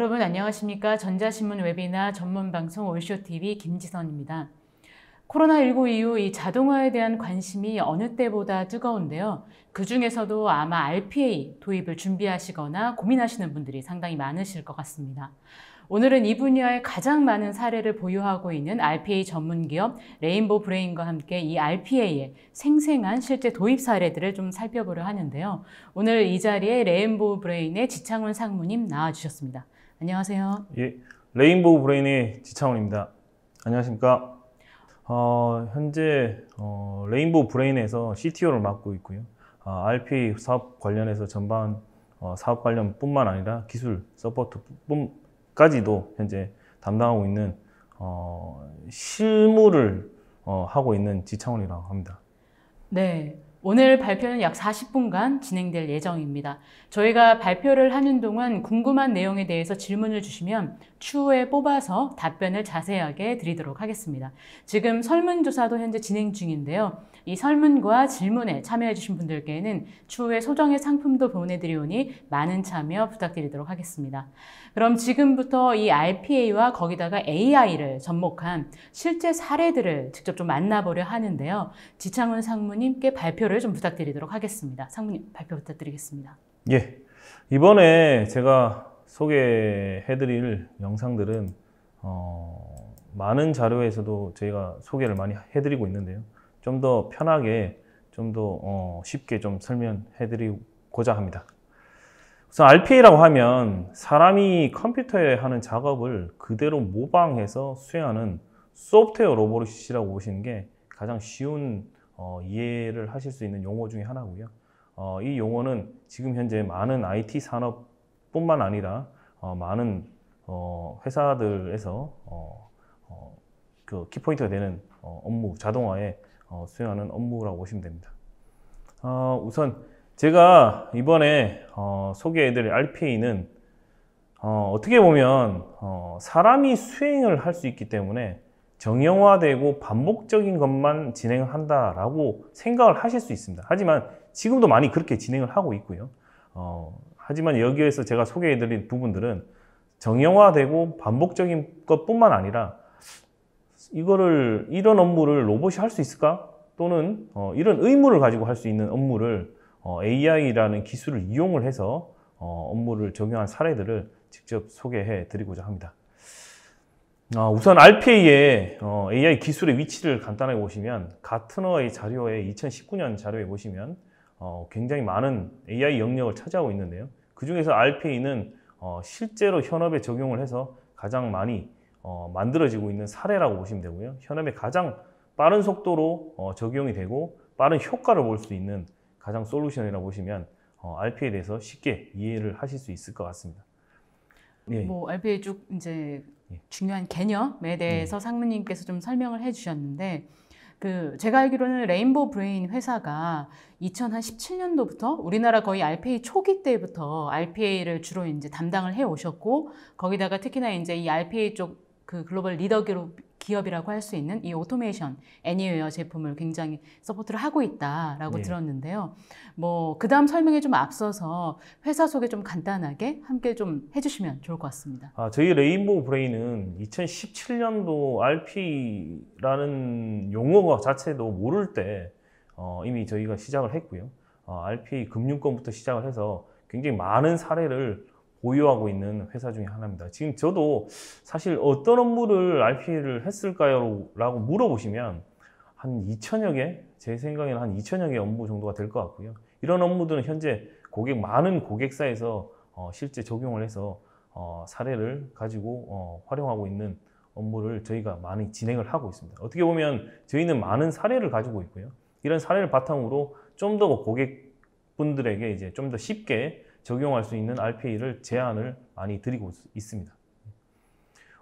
여러분 안녕하십니까? 전자신문 웹이나 전문방송 올쇼TV 김지선입니다. 코로나19 이후 이 자동화에 대한 관심이 어느 때보다 뜨거운데요. 그 중에서도 아마 RPA 도입을 준비하시거나 고민하시는 분들이 상당히 많으실 것 같습니다. 오늘은 이 분야에 가장 많은 사례를 보유하고 있는 RPA 전문 기업 레인보 브레인과 함께 이 RPA의 생생한 실제 도입 사례들을 좀 살펴보려 하는데요. 오늘 이 자리에 레인보 브레인의 지창훈 상무님 나와주셨습니다. 안녕하세요. 예, 레인보우 브레인의 지창원입니다. 안녕하십니까? 어, 현재 어, 레인보우 브레인에서 CTO를 맡고 있고요. 아, RPA 사업 관련해서 전반 어, 사업 관련뿐만 아니라 기술 서포트까지도 현재 담당하고 있는 어, 실무를 어, 하고 있는 지창원이라고 합니다. 네. 오늘 발표는 약 40분간 진행될 예정입니다. 저희가 발표를 하는 동안 궁금한 내용에 대해서 질문을 주시면 추후에 뽑아서 답변을 자세하게 드리도록 하겠습니다. 지금 설문조사도 현재 진행 중인데요. 이 설문과 질문에 참여해주신 분들께는 추후에 소정의 상품도 보내드리오니 많은 참여 부탁드리도록 하겠습니다. 그럼 지금부터 이 RPA와 거기다가 AI를 접목한 실제 사례들을 직접 좀 만나보려 하는데요. 지창훈 상무님께 발표를 좀 부탁드리도록 하겠습니다. 상무님 발표 부탁드리겠습니다. 예. 이번에 제가 소개해드릴 영상들은 어, 많은 자료에서도 저희가 소개를 많이 해드리고 있는데요. 좀 더 편하게, 좀더 어, 쉽게 좀 설명해드리고자 합니다. 그래서 RPA라고 하면 사람이 컴퓨터에 하는 작업을 그대로 모방해서 수행하는 소프트웨어 로봇이라고 보시는 게 가장 쉬운 어, 이해를 하실 수 있는 용어 중에 하나고요. 어, 이 용어는 지금 현재 많은 IT 산업뿐만 아니라 어, 많은 어, 회사들에서 어, 어, 그 키포인트가 되는 업무, 자동화에 수행하는 업무라고 보시면 됩니다. 우선 제가 이번에 어, 소개해드릴 RPA는 어, 떻게 보면 어, 사람이 수행을 할 수 있기 때문에 정형화되고 반복적인 것만 진행 한다라고 생각을 하실 수 있습니다. 하지만 지금도 많이 그렇게 진행을 하고 있고요. 어, 하지만 여기에서 제가 소개해드린 부분들은 정형화되고 반복적인 것뿐만 아니라 이거를 이런 업무를 로봇이 할 수 있을까? 또는 어, 이런 의무를 가지고 할 수 있는 업무를 어, AI라는 기술을 이용을 해서 어, 업무를 적용한 사례들을 직접 소개해 드리고자 합니다. 아, 우선 RPA의 어, AI 기술의 위치를 간단하게 보시면 가트너의 자료에 2019년 자료에 보시면 굉장히 많은 AI 영역을 차지하고 있는데요. 그 중에서 RPA는 실제로 현업에 적용을 해서 가장 많이 만들어지고 있는 사례라고 보시면 되고요. 현업에 가장 빠른 속도로 적용이 되고 빠른 효과를 볼 수 있는 가장 솔루션이라고 보시면 어, RPA에 대해서 쉽게 이해를 하실 수 있을 것 같습니다. 예. 뭐 RPA 쭉 이제 예. 중요한 개념에 대해서 예. 상무님께서 좀 설명을 해주셨는데 그 제가 알기로는 레인보우 브레인 회사가 2017년도부터 우리나라 거의 RPA 초기 때부터 RPA를 주로 이제 담당을 해 오셨고 거기다가 특히나 이제 이 RPA 쪽 그 글로벌 리더 그룹 기업이라고 할 수 있는 이 오토메이션 애니웨어 제품을 굉장히 서포트를 하고 있다라고 네. 들었는데요. 뭐 그다음 설명에 좀 앞서서 회사 소개 좀 간단하게 함께 좀 해주시면 좋을 것 같습니다. 아, 저희 레인보우 브레인은 2017년도 RP라는 용어가 자체도 모를 때 어, 이미 저희가 시작을 했고요. 어, r p 금융권부터 시작을 해서 굉장히 많은 사례를 보유하고 있는 회사 중에 하나입니다. 지금 저도 사실 어떤 업무를 RPA를 했을까요? 라고 물어보시면 한 2천여 개, 제 생각에는 한 2천여 개 업무 정도가 될 것 같고요. 이런 업무들은 현재 고객, 많은 고객사에서 어, 실제 적용을 해서 어, 사례를 가지고 어, 활용하고 있는 업무를 저희가 많이 진행을 하고 있습니다. 어떻게 보면 저희는 많은 사례를 가지고 있고요. 이런 사례를 바탕으로 좀 더 고객분들에게 이제 좀 더 쉽게 적용할 수 있는 RPA를 제안을 많이 드리고 있습니다.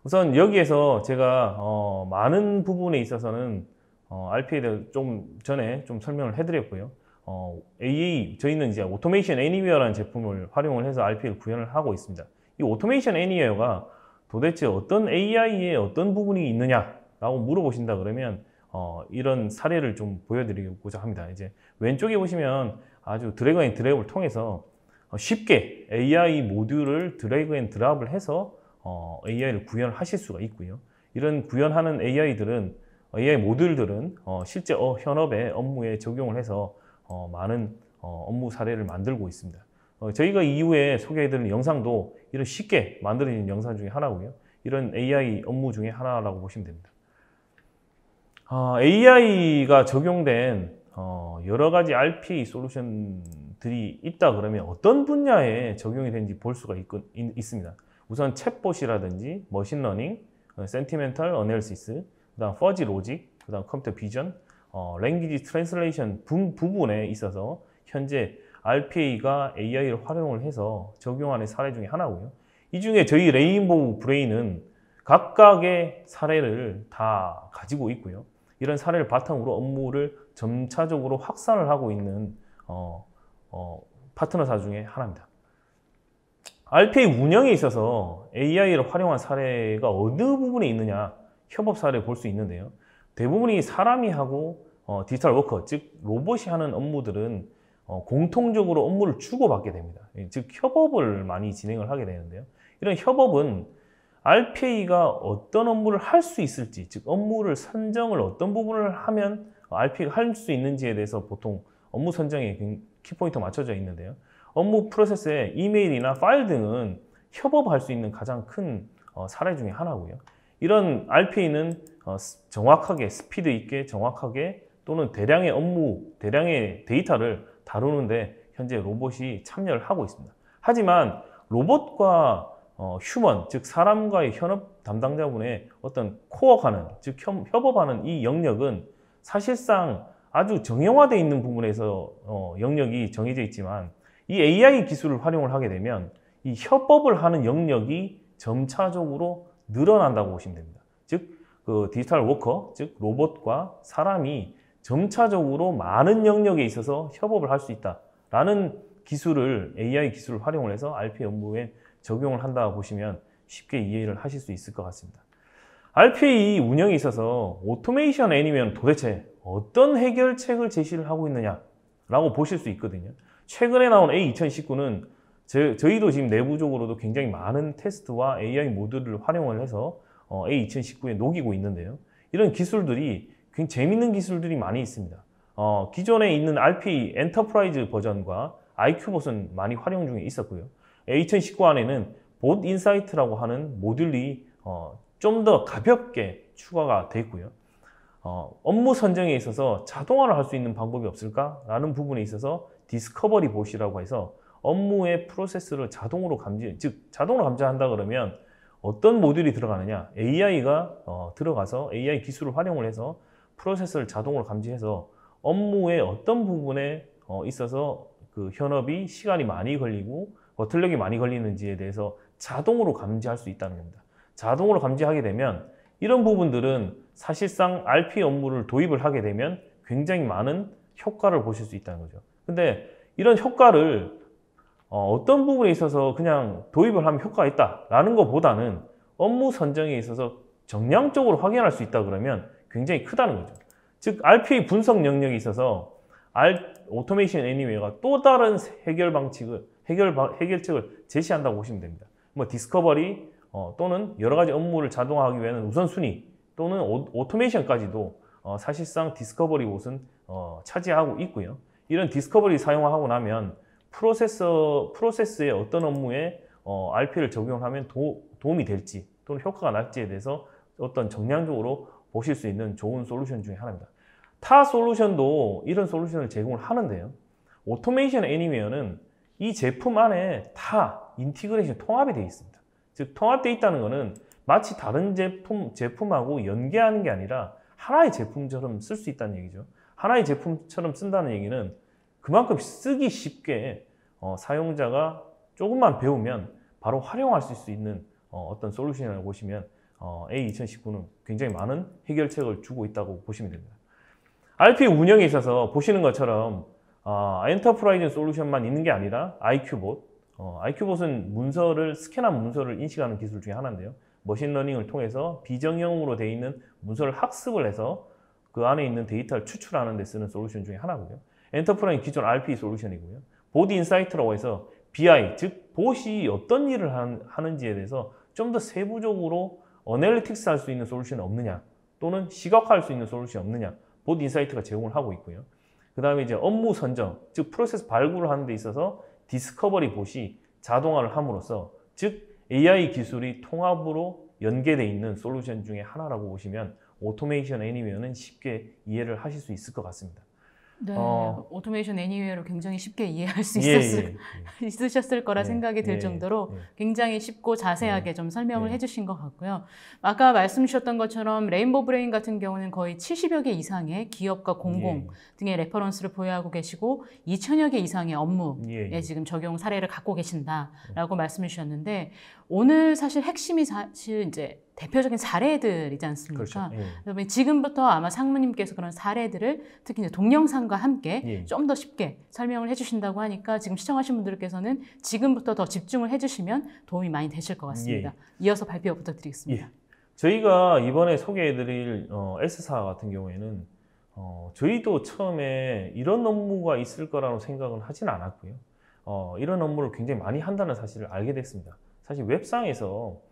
우선 여기에서 제가 어, 많은 부분에 있어서는 어, RPA에 대해 좀 전에 좀 설명을 해드렸고요. 어, AA, 저희는 이제 오토메이션 애니웨어라는 제품을 활용을 해서 RPA를 구현을 하고 있습니다. 이 오토메이션 애니웨어가 도대체 어떤 AI의 어떤 부분이 있느냐라고 물어보신다 그러면 어, 이런 사례를 좀 보여드리고자 합니다. 이제 왼쪽에 보시면 아주 드래그 앤드래그 통해서 어, 쉽게 AI 모듈을 드래그 앤 드랍을 해서 어, AI를 구현하실 수가 있고요. 이런 구현하는 AI들은 AI 모듈들은 어, 실제 현업의 업무에 적용을 해서 많은 업무 사례를 만들고 있습니다. 저희가 이후에 소개해드릴 영상도 이런 쉽게 만들어진 영상 중에 하나고요. 이런 AI 업무 중에 하나라고 보시면 됩니다. 아, AI가 적용된 여러 가지 RPA 솔루션 들이 있다 그러면 어떤 분야에 적용이 되는지 볼 수가 있, 습니다 우선 챗봇이라든지 머신러닝, 어, 센티멘탈 어널시스, 그다음 퍼지 로직, 그다음 컴퓨터 비전, 어, 랭귀지 트랜슬레이션 부, 부분에 있어서 현재 RPA가 AI를 활용을 해서 적용하는 사례 중에 하나고요. 이 중에 저희 레인보우 브레인은 각각의 사례를 다 가지고 있고요. 이런 사례를 바탕으로 업무를 점차적으로 확산을 하고 있는 어, 어, 파트너사 중에 하나입니다. RPA 운영에 있어서 AI를 활용한 사례가 어느 부분에 있느냐 협업 사례를 볼수 있는데요. 대부분이 사람이 하고 어, 디지털 워커, 즉 로봇이 하는 업무들은 어, 공통적으로 업무를 주고받게 됩니다. 예, 즉 협업을 많이 진행을 하게 되는데요. 이런 협업은 RPA가 어떤 업무를 할 수 있을지, 즉 업무를 선정을 어떤 부분을 하면 RPA가 할 수 있는지에 대해서 보통 업무 선정에 키포인트 맞춰져 있는데요. 업무 프로세스에 이메일이나 파일 등은 협업할 수 있는 가장 큰 어, 사례 중의 하나고요. 이런 RPA는 어, 정확하게 스피드 있게 정확하게 또는 대량의 업무, 대량의 데이터를 다루는데 현재 로봇이 참여를 하고 있습니다. 하지만 로봇과 어, 휴먼, 즉 사람과의 현업 담당자분의 어떤 코어가는, 즉 협, 협업하는 이 영역은 사실상 아주 정형화되어 있는 부분에서 어, 영역이 정해져 있지만 이 AI 기술을 활용을 하게 되면 이 협업을 하는 영역이 점차적으로 늘어난다고 보시면 됩니다. 즉, 그 디지털 워커, 즉 로봇과 사람이 점차적으로 많은 영역에 있어서 협업을 할 수 있다라는 기술을 AI 기술을 활용을 해서 r p 업무에 적용을 한다고 보시면 쉽게 이해를 하실 수 있을 것 같습니다. RPA 운영에 있어서 오토메이션 애니면 도대체 어떤 해결책을 제시를 하고 있느냐 라고 보실 수 있거든요. 최근에 나온 A2019는 저, 저희도 지금 내부적으로도 굉장히 많은 테스트와 AI 모듈을 활용을 해서 어, A2019에 녹이고 있는데요. 이런 기술들이 굉장히 재밌는 기술들이 많이 있습니다. 어, 기존에 있는 RP 엔터프라이즈 버전과 IQ 봇은 많이 활용 중에 있었고요. A2019 안에는 봇 인사이트라고 하는 모듈이 어, 좀더 가볍게 추가가 되고요. 어, 업무 선정에 있어서 자동화를 할 수 있는 방법이 없을까라는 부분에 있어서 디스커버리 봇이라고 해서 업무의 프로세스를 자동으로 감지, 즉 자동으로 감지한다 그러면 어떤 모듈이 들어가느냐 AI가 어, 들어가서 AI 기술을 활용을 해서 프로세스를 자동으로 감지해서 업무의 어떤 부분에 어, 있어서 그 현업이 시간이 많이 걸리고 거틀력이 많이 걸리는지에 대해서 자동으로 감지할 수 있다는 겁니다. 자동으로 감지하게 되면 이런 부분들은 사실상 RP 업무를 도입을 하게 되면 굉장히 많은 효과를 보실 수 있다는 거죠. 근데 이런 효과를 어, 떤 부분에 있어서 그냥 도입을 하면 효과가 있다라는 것보다는 업무 선정에 있어서 정량적으로 확인할 수 있다 그러면 굉장히 크다는 거죠. 즉 RPA 분석 영역에 있어서 R, 오토메이션 애니웨이가 또 다른 해결 방식을 해결 해결책을 제시한다고 보시면 됩니다. 뭐 디스커버리, 어, 또는 여러 가지 업무를 자동화하기 위한 우선순위 또는 오, 토메이션까지도 어, 사실상 디스커버리 옷은 어, 차지하고 있고요. 이런 디스커버리 사용하고 나면 프로세서, 프로세스의 어떤 업무에 어, RP를 적용하면 도, 움이 될지 또는 효과가 날지에 대해서 어떤 정량적으로 보실 수 있는 좋은 솔루션 중에 하나입니다. 타 솔루션도 이런 솔루션을 제공을 하는데요. 오토메이션 애니웨어는 이 제품 안에 다 인티그레이션 통합이 되어 있습니다. 즉 통합되어 있다는 것은 마치 다른 제품, 제품하고 연계하는 게 아니라 하나의 제품처럼 쓸 수 있다는 얘기죠. 하나의 제품처럼 쓴다는 얘기는 그만큼 쓰기 쉽게 어, 사용자가 조금만 배우면 바로 활용할 수 있는 어, 떤 솔루션이라고 보시면 어, A2019는 굉장히 많은 해결책을 주고 있다고 보시면 됩니다. RP 운영에 있어서 보시는 것처럼 어, 엔터프라이즈 솔루션만 있는 게 아니라 IQ봇, 어, IQ봇은 문서를 스캔한 문서를 인식하는 기술 중에 하나인데요. 머신러닝을 통해서 비정형으로 되어 있는 문서를 학습을 해서 그 안에 있는 데이터를 추출하는 데 쓰는 솔루션 중에 하나고요. 엔터프라인 기존 RP 솔루션이고요. 보디 인사이트라고 해서 BI, 즉 보시 어떤 일을 하는지에 대해서 좀 더 세부적으로 어널리틱스 할 수 있는 솔루션이 없느냐 또는 시각화할 수 있는 솔루션이 없느냐 보디 인사이트가 제공을 하고 있고요. 그 다음에 이제 업무 선정, 즉 프로세스 발굴을 하는 데 있어서 디스커버리 봇이 자동화를 함으로써 즉 AI 기술이 통합으로 연계되어 있는 솔루션 중에 하나라고 보시면 오토메이션 애니메이션은 쉽게 이해를 하실 수 있을 것 같습니다. 네, 어, 오토메이션 애니웨어로 굉장히 쉽게 이해할 수 예, 예, 있었을, 예, 있으셨을 거라 예, 생각이 들 정도로 굉장히 쉽고 자세하게 좀 설명을 해주신 것 같고요. 아까 말씀 주셨던 것처럼 레인보우 브레인 같은 경우는 거의 70여 개 이상의 기업과 공공 등의 레퍼런스를 보유하고 계시고 2천여 개 이상의 업무에 지금 적용 사례를 갖고 계신다라고 말씀해 주셨는데 오늘 사실 핵심이 사실 이제 대표적인 사례들이지 않습니까? 그렇죠. 예. 그다음 지금부터 아마 상무님께서 그런 사례들을 특히 이제 동영상과 함께 예. 좀더 쉽게 설명을 해주신다고 하니까 지금 시청하신 분들께서는 지금부터 더 집중을 해주시면 도움이 많이 되실 것 같습니다. 예. 이어서 발표 부탁드리겠습니다. 예. 저희가 이번에 소개해드릴 어, S사 같은 경우에는 어, 저희도 처음에 이런 업무가 있을 거라고 생각은 하진 않았고요. 어, 이런 업무를 굉장히 많이 한다는 사실을 알게 됐습니다. 사실 웹상에서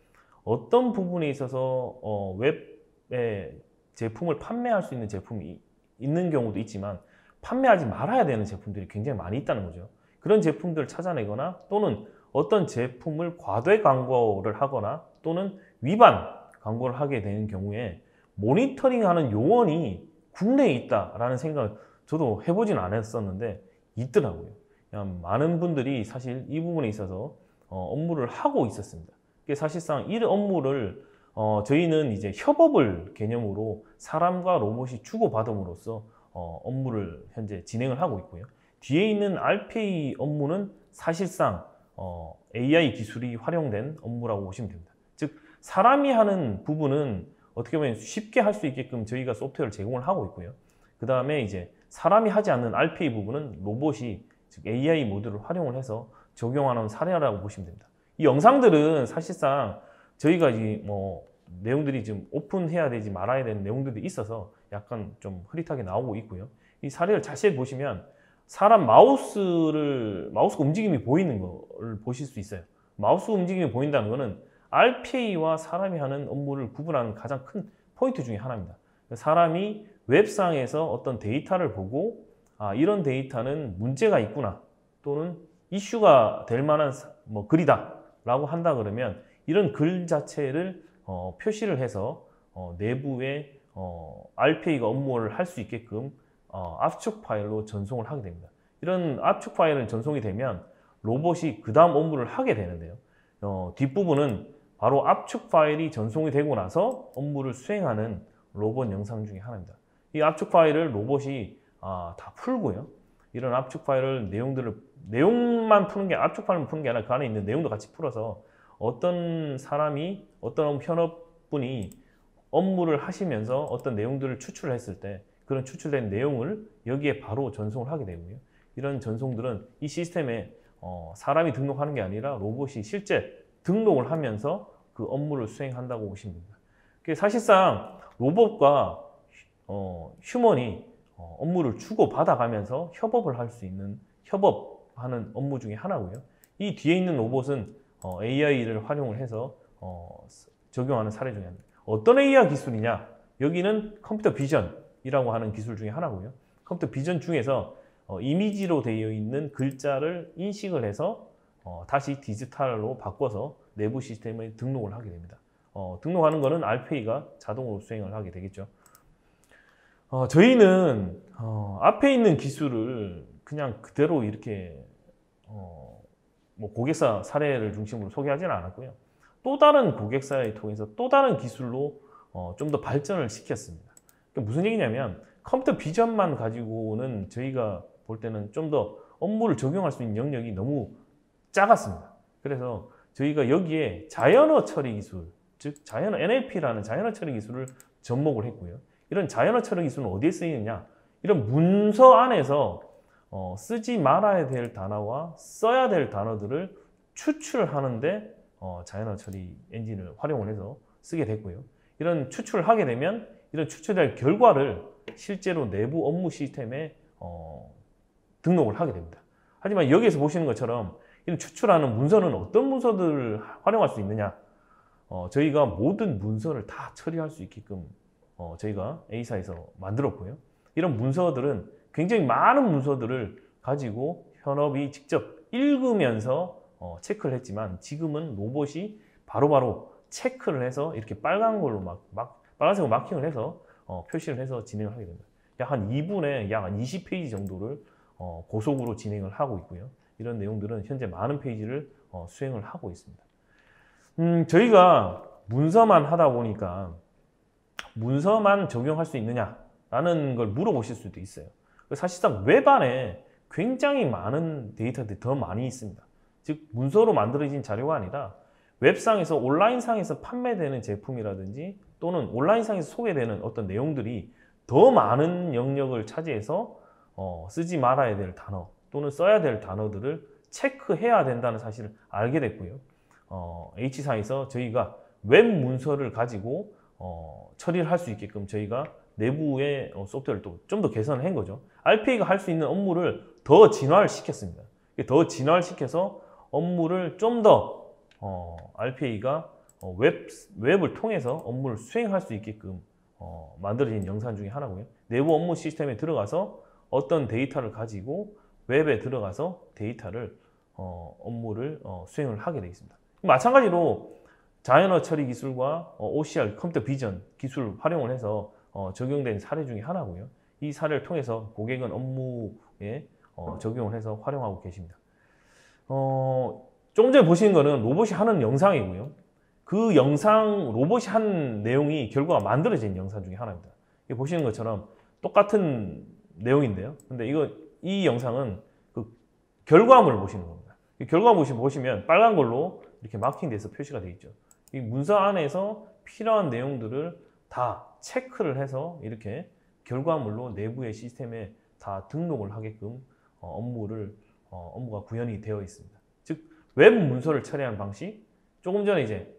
어떤 부분에 있어서 어, 웹에 제품을 판매할 수 있는 제품이 있는 경우도 있지만 판매하지 말아야 되는 제품들이 굉장히 많이 있다는 거죠. 그런 제품들을 찾아내거나 또는 어떤 제품을 과도의 광고를 하거나 또는 위반 광고를 하게 되는 경우에 모니터링하는 요원이 국내에 있다라는 생각을 저도 해보진 않았었는데 있더라고요. 그냥 많은 분들이 사실 이 부분에 있어서 어, 업무를 하고 있었습니다. 사실상 이 업무를 어, 저희는 이제 협업을 개념으로 사람과 로봇이 주고받음으로써 어, 업무를 현재 진행을 하고 있고요. 뒤에 있는 RPA 업무는 사실상 어, AI 기술이 활용된 업무라고 보시면 됩니다. 즉 사람이 하는 부분은 어떻게 보면 쉽게 할 수 있게끔 저희가 소프트웨어를 제공을 하고 있고요. 그 다음에 이제 사람이 하지 않는 RPA 부분은 로봇이 즉 AI 모드를 활용을 해서 적용하는 사례라고 보시면 됩니다. 이 영상들은 사실상 저희가 이뭐 내용들이 지금 오픈해야 되지 말아야 되는 내용들도 있어서 약간 좀 흐릿하게 나오고 있고요. 이 사례를 자세히 보시면 사람 마우스를 마우스 움직임이 보이는 거를 보실 수 있어요. 마우스 움직임이 보인다는 거는 RPA와 사람이 하는 업무를 구분하는 가장 큰 포인트 중의 하나입니다. 사람이 웹상에서 어떤 데이터를 보고 아 이런 데이터는 문제가 있구나 또는 이슈가 될 만한 뭐 글이다 라고 한다 그러면 이런 글 자체를 어, 표시를 해서 어, 내부에 어, RPA가 업무를 할 수 있게끔 어, 압축 파일로 전송을 하게 됩니다. 이런 압축 파일은 전송이 되면 로봇이 그 다음 업무를 하게 되는데요. 어, 뒷부분은 바로 압축 파일이 전송이 되고 나서 업무를 수행하는 로봇 영상 중에 하나입니다. 이 압축 파일을 로봇이 아, 다 풀고요. 이런 압축 파일을 내용들을 내용만 푸는 게 압축 파일만 푸는 게 아니라 그 안에 있는 내용도 같이 풀어서 어떤 사람이 어떤 현업분이 업무를 하시면서 어떤 내용들을 추출 했을 때 그런 추출된 내용을 여기에 바로 전송을 하게 되고요. 이런 전송들은 이 시스템에 어, 사람이 등록하는 게 아니라 로봇이 실제 등록을 하면서 그 업무를 수행한다고 보시면 됩니다. 사실상 로봇과 어, 휴먼이 어, 업무를 주고받아가면서 협업을 할 수 있는 협업하는 업무 중에 하나고요. 이 뒤에 있는 로봇은 어, AI를 활용을 해서 어, 적용하는 사례 중에 하나. 어떤 AI 기술이냐? 여기는 컴퓨터 비전이라고 하는 기술 중에 하나고요. 컴퓨터 비전 중에서 이미지로 되어 있는 글자를 인식을 해서 다시 디지털로 바꿔서 내부 시스템에 등록을 하게 됩니다. 등록하는 것은 RPA가 자동으로 수행을 하게 되겠죠. 어, 저희는 어, 앞에 있는 기술을 그냥 그대로 이렇게 어, 뭐 고객사 사례를 중심으로 소개하지는 않았고요. 또 다른 고객사에 통해서 또 다른 기술로 어, 좀 더 발전을 시켰습니다. 그러니까 무슨 얘기냐면 컴퓨터 비전만 가지고는 저희가 볼 때는 좀 더 업무를 적용할 수 있는 영역이 너무 작았습니다. 그래서 저희가 여기에 자연어 처리 기술, 즉 자연어 NLP라는 자연어 처리 기술을 접목을 했고요. 이런 자연어 처학 기술은 어디에 쓰이느냐? 이런 문서 안에서 어, 쓰지 말아야 될 단어와 써야 될 단어들을 추출하는데 어, 자연어 처리 엔진을 활용을 해서 쓰게 됐고요. 이런 추출을 하게 되면 이런 추출될 결과를 실제로 내부 업무 시스템에 어, 등록을 하게 됩니다. 하지만 여기에서 보시는 것처럼 이런 추출하는 문서는 어떤 문서들을 활용할 수 있느냐? 어, 저희가 모든 문서를 다 처리할 수 있게끔 어, 저희가 A사에서 만들었고요. 이런 문서들은 굉장히 많은 문서들을 가지고 현업이 직접 읽으면서 어, 체크를 했지만 지금은 로봇이 바로바로 바로 체크를 해서 이렇게 빨간 걸로 막, 막 빨간색으로 마킹을 해서 어, 표시를 해서 진행을 하게 됩니다. 약 한 2분에 약 20페이지 정도를 어, 고속으로 진행을 하고 있고요. 이런 내용들은 현재 많은 페이지를 어, 수행을 하고 있습니다. 음, 저희가 문서만 하다 보니까 문서만 적용할 수 있느냐라는 걸 물어보실 수도 있어요. 그 사실상 웹 안에 굉장히 많은 데이터들이 더 많이 있습니다. 즉 문서로 만들어진 자료가 아니라 웹상에서 온라인상에서 판매되는 제품이라든지 또는 온라인상에서 소개되는 어떤 내용들이 더 많은 영역을 차지해서 어, 쓰지 말아야 될 단어 또는 써야 될 단어들을 체크해야 된다는 사실을 알게 됐고요. 어, H사에서 저희가 웹 문서를 가지고 어, 처리를 할 수 있게끔 저희가 내부의 어, 소프트웨어를 또 좀 더 개선을 한 거죠. RPA가 할 수 있는 업무를 더 진화를 시켰습니다. 더 진화를 시켜서 업무를 좀더 어, RPA가 어, 웹, 웹을 통해서 업무를 수행할 수 있게끔 어, 만들어진 영상 중에 하나고요. 내부 업무 시스템에 들어가서 어떤 데이터를 가지고 웹에 들어가서 데이터를 어, 업무를 어, 수행을 하게 되어 있습니다. 마찬가지로 자연어 처리 기술과 어, OCR 컴퓨터 비전 기술 활용을 해서 어, 적용된 사례 중에 하나고요. 이 사례를 통해서 고객은 업무에 어, 적용을 해서 활용하고 계십니다. 어, 조금 전에 보시는 거는 로봇이 하는 영상이고요. 그 영상 로봇이 한 내용이 결과가 만들어진 영상 중에 하나입니다. 보시는 것처럼 똑같은 내용인데요. 근데 이거 이 영상은 그 결과물을 보시는 겁니다. 결과물 보시면 빨간 걸로 이렇게 마킹돼서 표시가 되어 있죠. 이 문서 안에서 필요한 내용들을 다 체크를 해서 이렇게 결과물로 내부의 시스템에 다 등록을 하게끔 어, 업무를 어, 업무가 구현이 되어 있습니다. 즉 웹 문서를 처리하는 방식, 조금 전에 이제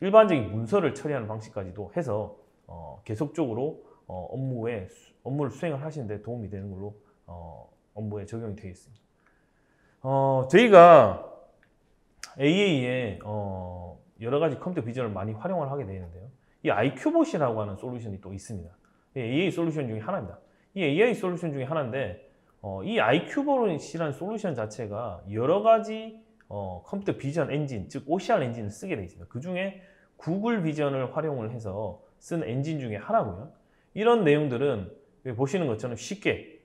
일반적인 문서를 처리하는 방식까지도 해서 어, 계속적으로 업무에 업무를 수행을 하시는데 도움이 되는 걸로 업무에 적용이 되어 있습니다. 어, 저희가 AA에 어, 여러 가지 컴퓨터 비전을 많이 활용을 하게 되는데요. 이 IQ봇이라고 하는 솔루션이 또 있습니다. AI 예, 솔루션 중에 하나입니다. 이 AI 솔루션 중에 하나인데 어, 이 IQ봇이라는 솔루션 자체가 여러 가지 어, 컴퓨터 비전 엔진, 즉 OCR 엔진을 쓰게 되어 있습니다. 그 중에 구글 비전을 활용을 해서 쓴 엔진 중에 하나고요. 이런 내용들은 보시는 것처럼 쉽게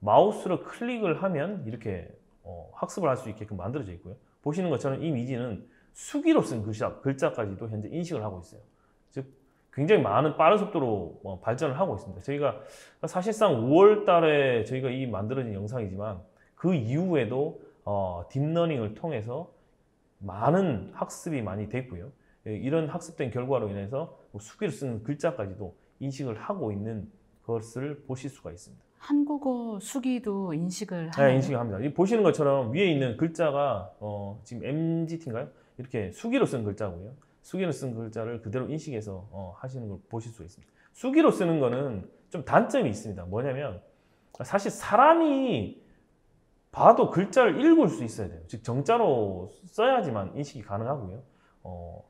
마우스로 클릭을 하면 이렇게 어, 학습을 할 수 있게끔 만들어져 있고요. 보시는 것처럼 이 미지는 수기로 쓴 글자, 글자까지도 현재 인식을 하고 있어요. 즉 굉장히 많은 빠른 속도로 뭐 발전을 하고 있습니다. 저희가 사실상 5월 달에 저희가 이 만들어진 영상이지만 그 이후에도 어, 딥러닝을 통해서 많은 학습이 많이 됐고요. 예, 이런 학습된 결과로 인해서 뭐 수기로 쓰는 글자까지도 인식을 하고 있는 것을 보실 수가 있습니다. 한국어 수기도 인식을 예, 하나요? 네, 인식을 합니다. 보시는 것처럼 위에 있는 글자가 어, 지금 MGT인가요? 이렇게 수기로 쓴 글자고요. 수기로 쓴 글자를 그대로 인식해서 어, 하시는 걸 보실 수 있습니다. 수기로 쓰는 거는 좀 단점이 있습니다. 뭐냐면 사실 사람이 봐도 글자를 읽을 수 있어야 돼요. 즉 정자로 써야지만 인식이 가능하고요. 어,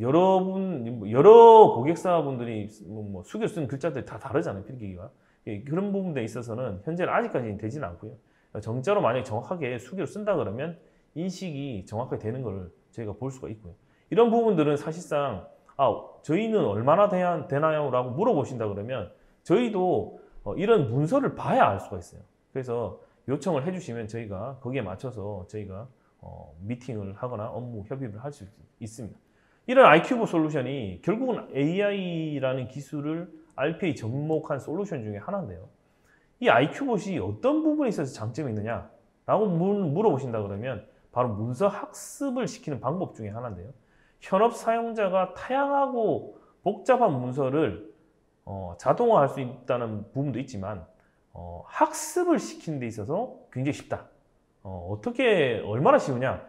여러분 뭐 여러 고객사분들이 뭐, 뭐 수기로 쓰는 글자들이 다 다르잖아요. 필기기와 예, 그런 부분에 있어서는 현재는 아직까지는 되지는 않고요. 정자로 만약 에 정확하게 수기로 쓴다 그러면 인식이 정확하게 되는 걸 저희가 볼 수가 있고요. 이런 부분들은 사실상 아 저희는 얼마나 돼야 되나요? 라고 물어보신다 그러면 저희도 어, 이런 문서를 봐야 알 수가 있어요. 그래서 요청을 해주시면 저희가 거기에 맞춰서 저희가 어, 미팅을 하거나 업무 협의를 할 수 있습니다. 이런 i q 보 솔루션이 결국은 AI라는 기술을 RPA 접목한 솔루션 중에 하나인데요. 이 IQ봇이 어떤 부분에 있어서 장점이 있느냐라고 물어보신다 그러면 바로 문서 학습을 시키는 방법 중에 하나인데요. 현업 사용자가 다양하고 복잡한 문서를 어, 자동화할 수 있다는 부분도 있지만 어, 학습을 시키는 데 있어서 굉장히 쉽다. 어, 떻게 얼마나 쉬우냐?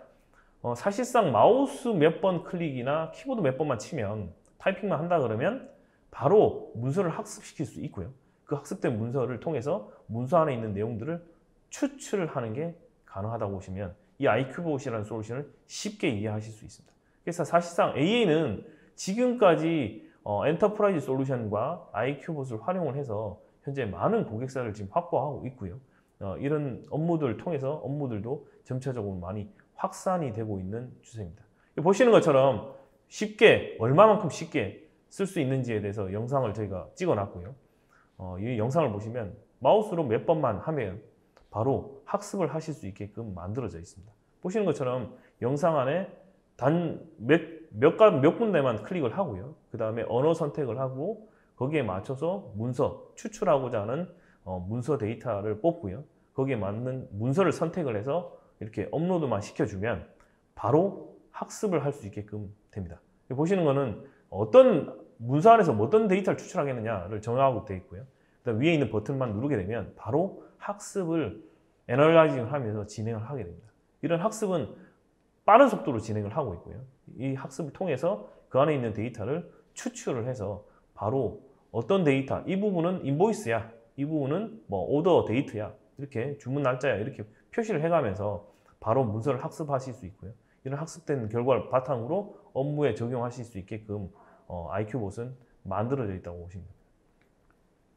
어, 사실상 마우스 몇 번 클릭이나 키보드 몇 번만 치면 타이핑만 한다 그러면 바로 문서를 학습시킬 수 있고요. 그 학습된 문서를 통해서 문서 안에 있는 내용들을 추출 하는 게 가능하다고 보시면 이 i큐브옷이라는 솔루션을 쉽게 이해하실 수 있습니다. 그래서 사실상 AA는 지금까지 어, 엔터프라이즈 솔루션과 i큐브옷을 활용을 해서 현재 많은 고객사를 지금 확보하고 있고요. 어, 이런 업무들을 통해서 업무들도 점차적으로 많이 확산이 되고 있는 추세입니다. 보시는 것처럼 쉽게 얼마만큼 쉽게 쓸 수 있는지에 대해서 영상을 저희가 찍어놨고요. 어, 이 영상을 보시면 마우스로 몇 번만 하면 바로 학습을 하실 수 있게끔 만들어져 있습니다. 보시는 것처럼 영상 안에 단몇몇몇 군데만 클릭을 하고요. 그 다음에 언어 선택을 하고 거기에 맞춰서 문서 추출하고자 하는 어, 문서 데이터를 뽑고요. 거기에 맞는 문서를 선택을 해서 이렇게 업로드만 시켜주면 바로 학습을 할 수 있게끔 됩니다. 보시는 거는 어떤 문서 안에서 어떤 데이터를 추출하겠느냐를 정하고 되어 있고요. 그다음 위에 있는 버튼만 누르게 되면 바로 학습을 에널라이징을 하면서 진행을 하게 됩니다. 이런 학습은 빠른 속도로 진행을 하고 있고요. 이 학습을 통해서 그 안에 있는 데이터를 추출을 해서 바로 어떤 데이터, 이 부분은 인보이스야, 이 부분은 뭐 오더 데이트야, 이렇게 주문 날짜야, 이렇게 표시를 해가면서 바로 문서를 학습하실 수 있고요. 이런 학습된 결과를 바탕으로 업무에 적용하실 수 있게끔 어, IQ봇은 만들어져 있다고 보시면 됩니다.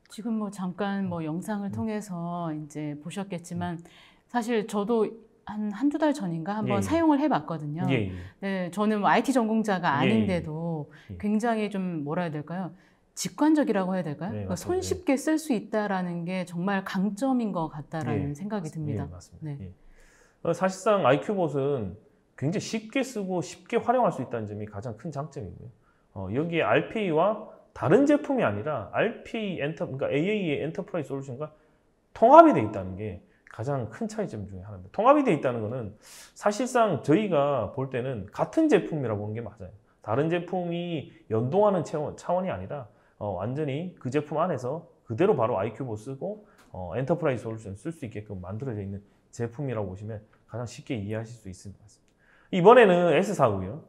지금 뭐 잠깐 뭐 음. 영상을 음. 통해서 이제 보셨겠지만 음. 사실 저도 한 한두 달 전인가 한번 예, 예. 사용을 해봤거든요. 예, 예, 네, 저는 뭐 IT 전공자가 예, 아닌데도 예, 굉장히 좀 뭐라 해야 될까요? 직관적이라고 해야 될까요? 네, 그러니까 손쉽게 쓸 수 있다라는 게 정말 강점인 것 같다라는 예, 생각이 듭니다. 예, 맞습니다. 네. 어, 사실상 IQ봇은 굉장히 쉽게 쓰고 쉽게 활용할 수 있다는 점이 가장 큰 장점이고요. 어, 여기에 RPA와 다른 제품이 아니라 RPA 엔터 그러니까 AA의 엔터프라이즈 솔루션과 통합이 돼 있다는 게 가장 큰 차이점 중에 하나입니다. 통합이 돼 있다는 것은 사실상 저희가 볼 때는 같은 제품이라고 보는 게 맞아요. 다른 제품이 연동하는 차원, 차원이 아니라 어, 완전히 그 제품 안에서 그대로 바로 i q 보 쓰고 어, 엔터프라이즈 솔루션 쓸 수 있게끔 만들어져 있는 제품이라고 보시면 가장 쉽게 이해하실 수 있을 것 같습니다. 이번에는 S4고요.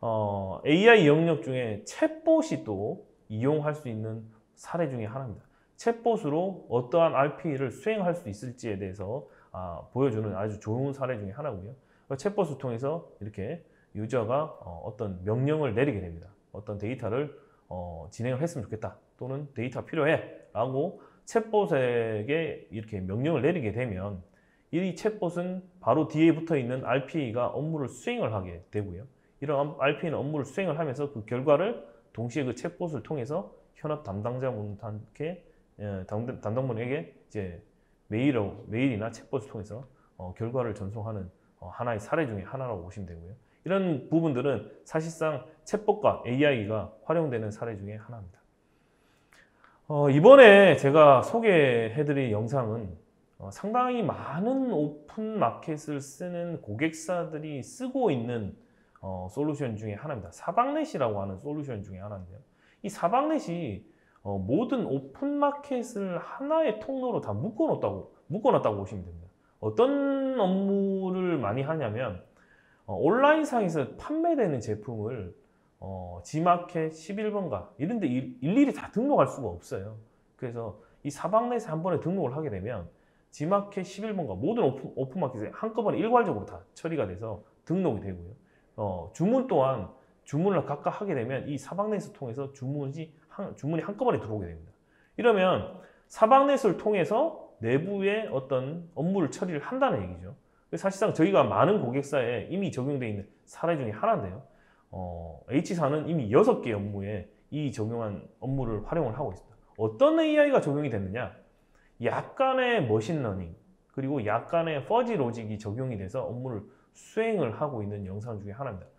어, AI 영역 중에 챗봇이 또 이용할 수 있는 사례 중의 하나입니다. 챗봇으로 어떠한 RP를 수행할 수 있을지에 대해서 아, 보여주는 아주 좋은 사례 중의 하나고요. 챗봇을 통해서 이렇게 유저가 어, 떤 명령을 내리게 됩니다. 어떤 데이터를 어, 진행을 했으면 좋겠다. 또는 데이터 필요해. 라고 챗봇에게 이렇게 명령을 내리게 되면 이 챗봇은 바로 뒤에 붙어 있는 RP가 업무를 수행을 하게 되고요. 이런 RP는 업무를 수행을 하면서 그 결과를 동시에 그 챗봇을 통해서 현업 담당자분한테 예, 담 담당분에게 이제 메일로 메일이나 챗봇을 통해서 어, 결과를 전송하는 어, 하나의 사례 중에 하나라고 보시면 되고요. 이런 부분들은 사실상 챗봇과 AI가 활용되는 사례 중에 하나입니다. 어, 이번에 제가 소개해드릴 영상은 어, 상당히 많은 오픈 마켓을 쓰는 고객사들이 쓰고 있는 어, 솔루션 중에 하나입니다. 사방넷이라고 하는 솔루션 중에 하나인데요. 이 사방넷이 어, 모든 오픈마켓을 하나의 통로로 다 묶어놓았다고 묶어놨다고 보시면 됩니다. 어떤 업무를 많이 하냐면 어, 온라인상에서 판매되는 제품을 어, 지마켓 11번가 이런 데 일, 일일이 다 등록할 수가 없어요. 그래서 이 사방넷에 한 번에 등록을 하게 되면 지마켓 11번가 모든 오픈, 오픈마켓에 한꺼번에 일괄적으로 다 처리가 돼서 등록이 되고요. 어, 주문 또한 주문을 각각 하게 되면 이 사방내수 통해서 주문이, 한, 주문이 한꺼번에 들어오게 됩니다. 이러면 사방내수를 통해서 내부의 어떤 업무를 처리를 한다는 얘기죠. 사실상 저희가 많은 고객사에 이미 적용되어 있는 사례 중에 하나인데요. 어, H사는 이미 6개 업무에 이 적용한 업무를 활용을 하고 있습니다. 어떤 AI가 적용이 됐느냐? 약간의 머신러닝, 그리고 약간의 퍼지 로직이 적용이 돼서 업무를 수행을 하고 있는 영상 중에 하나입니다.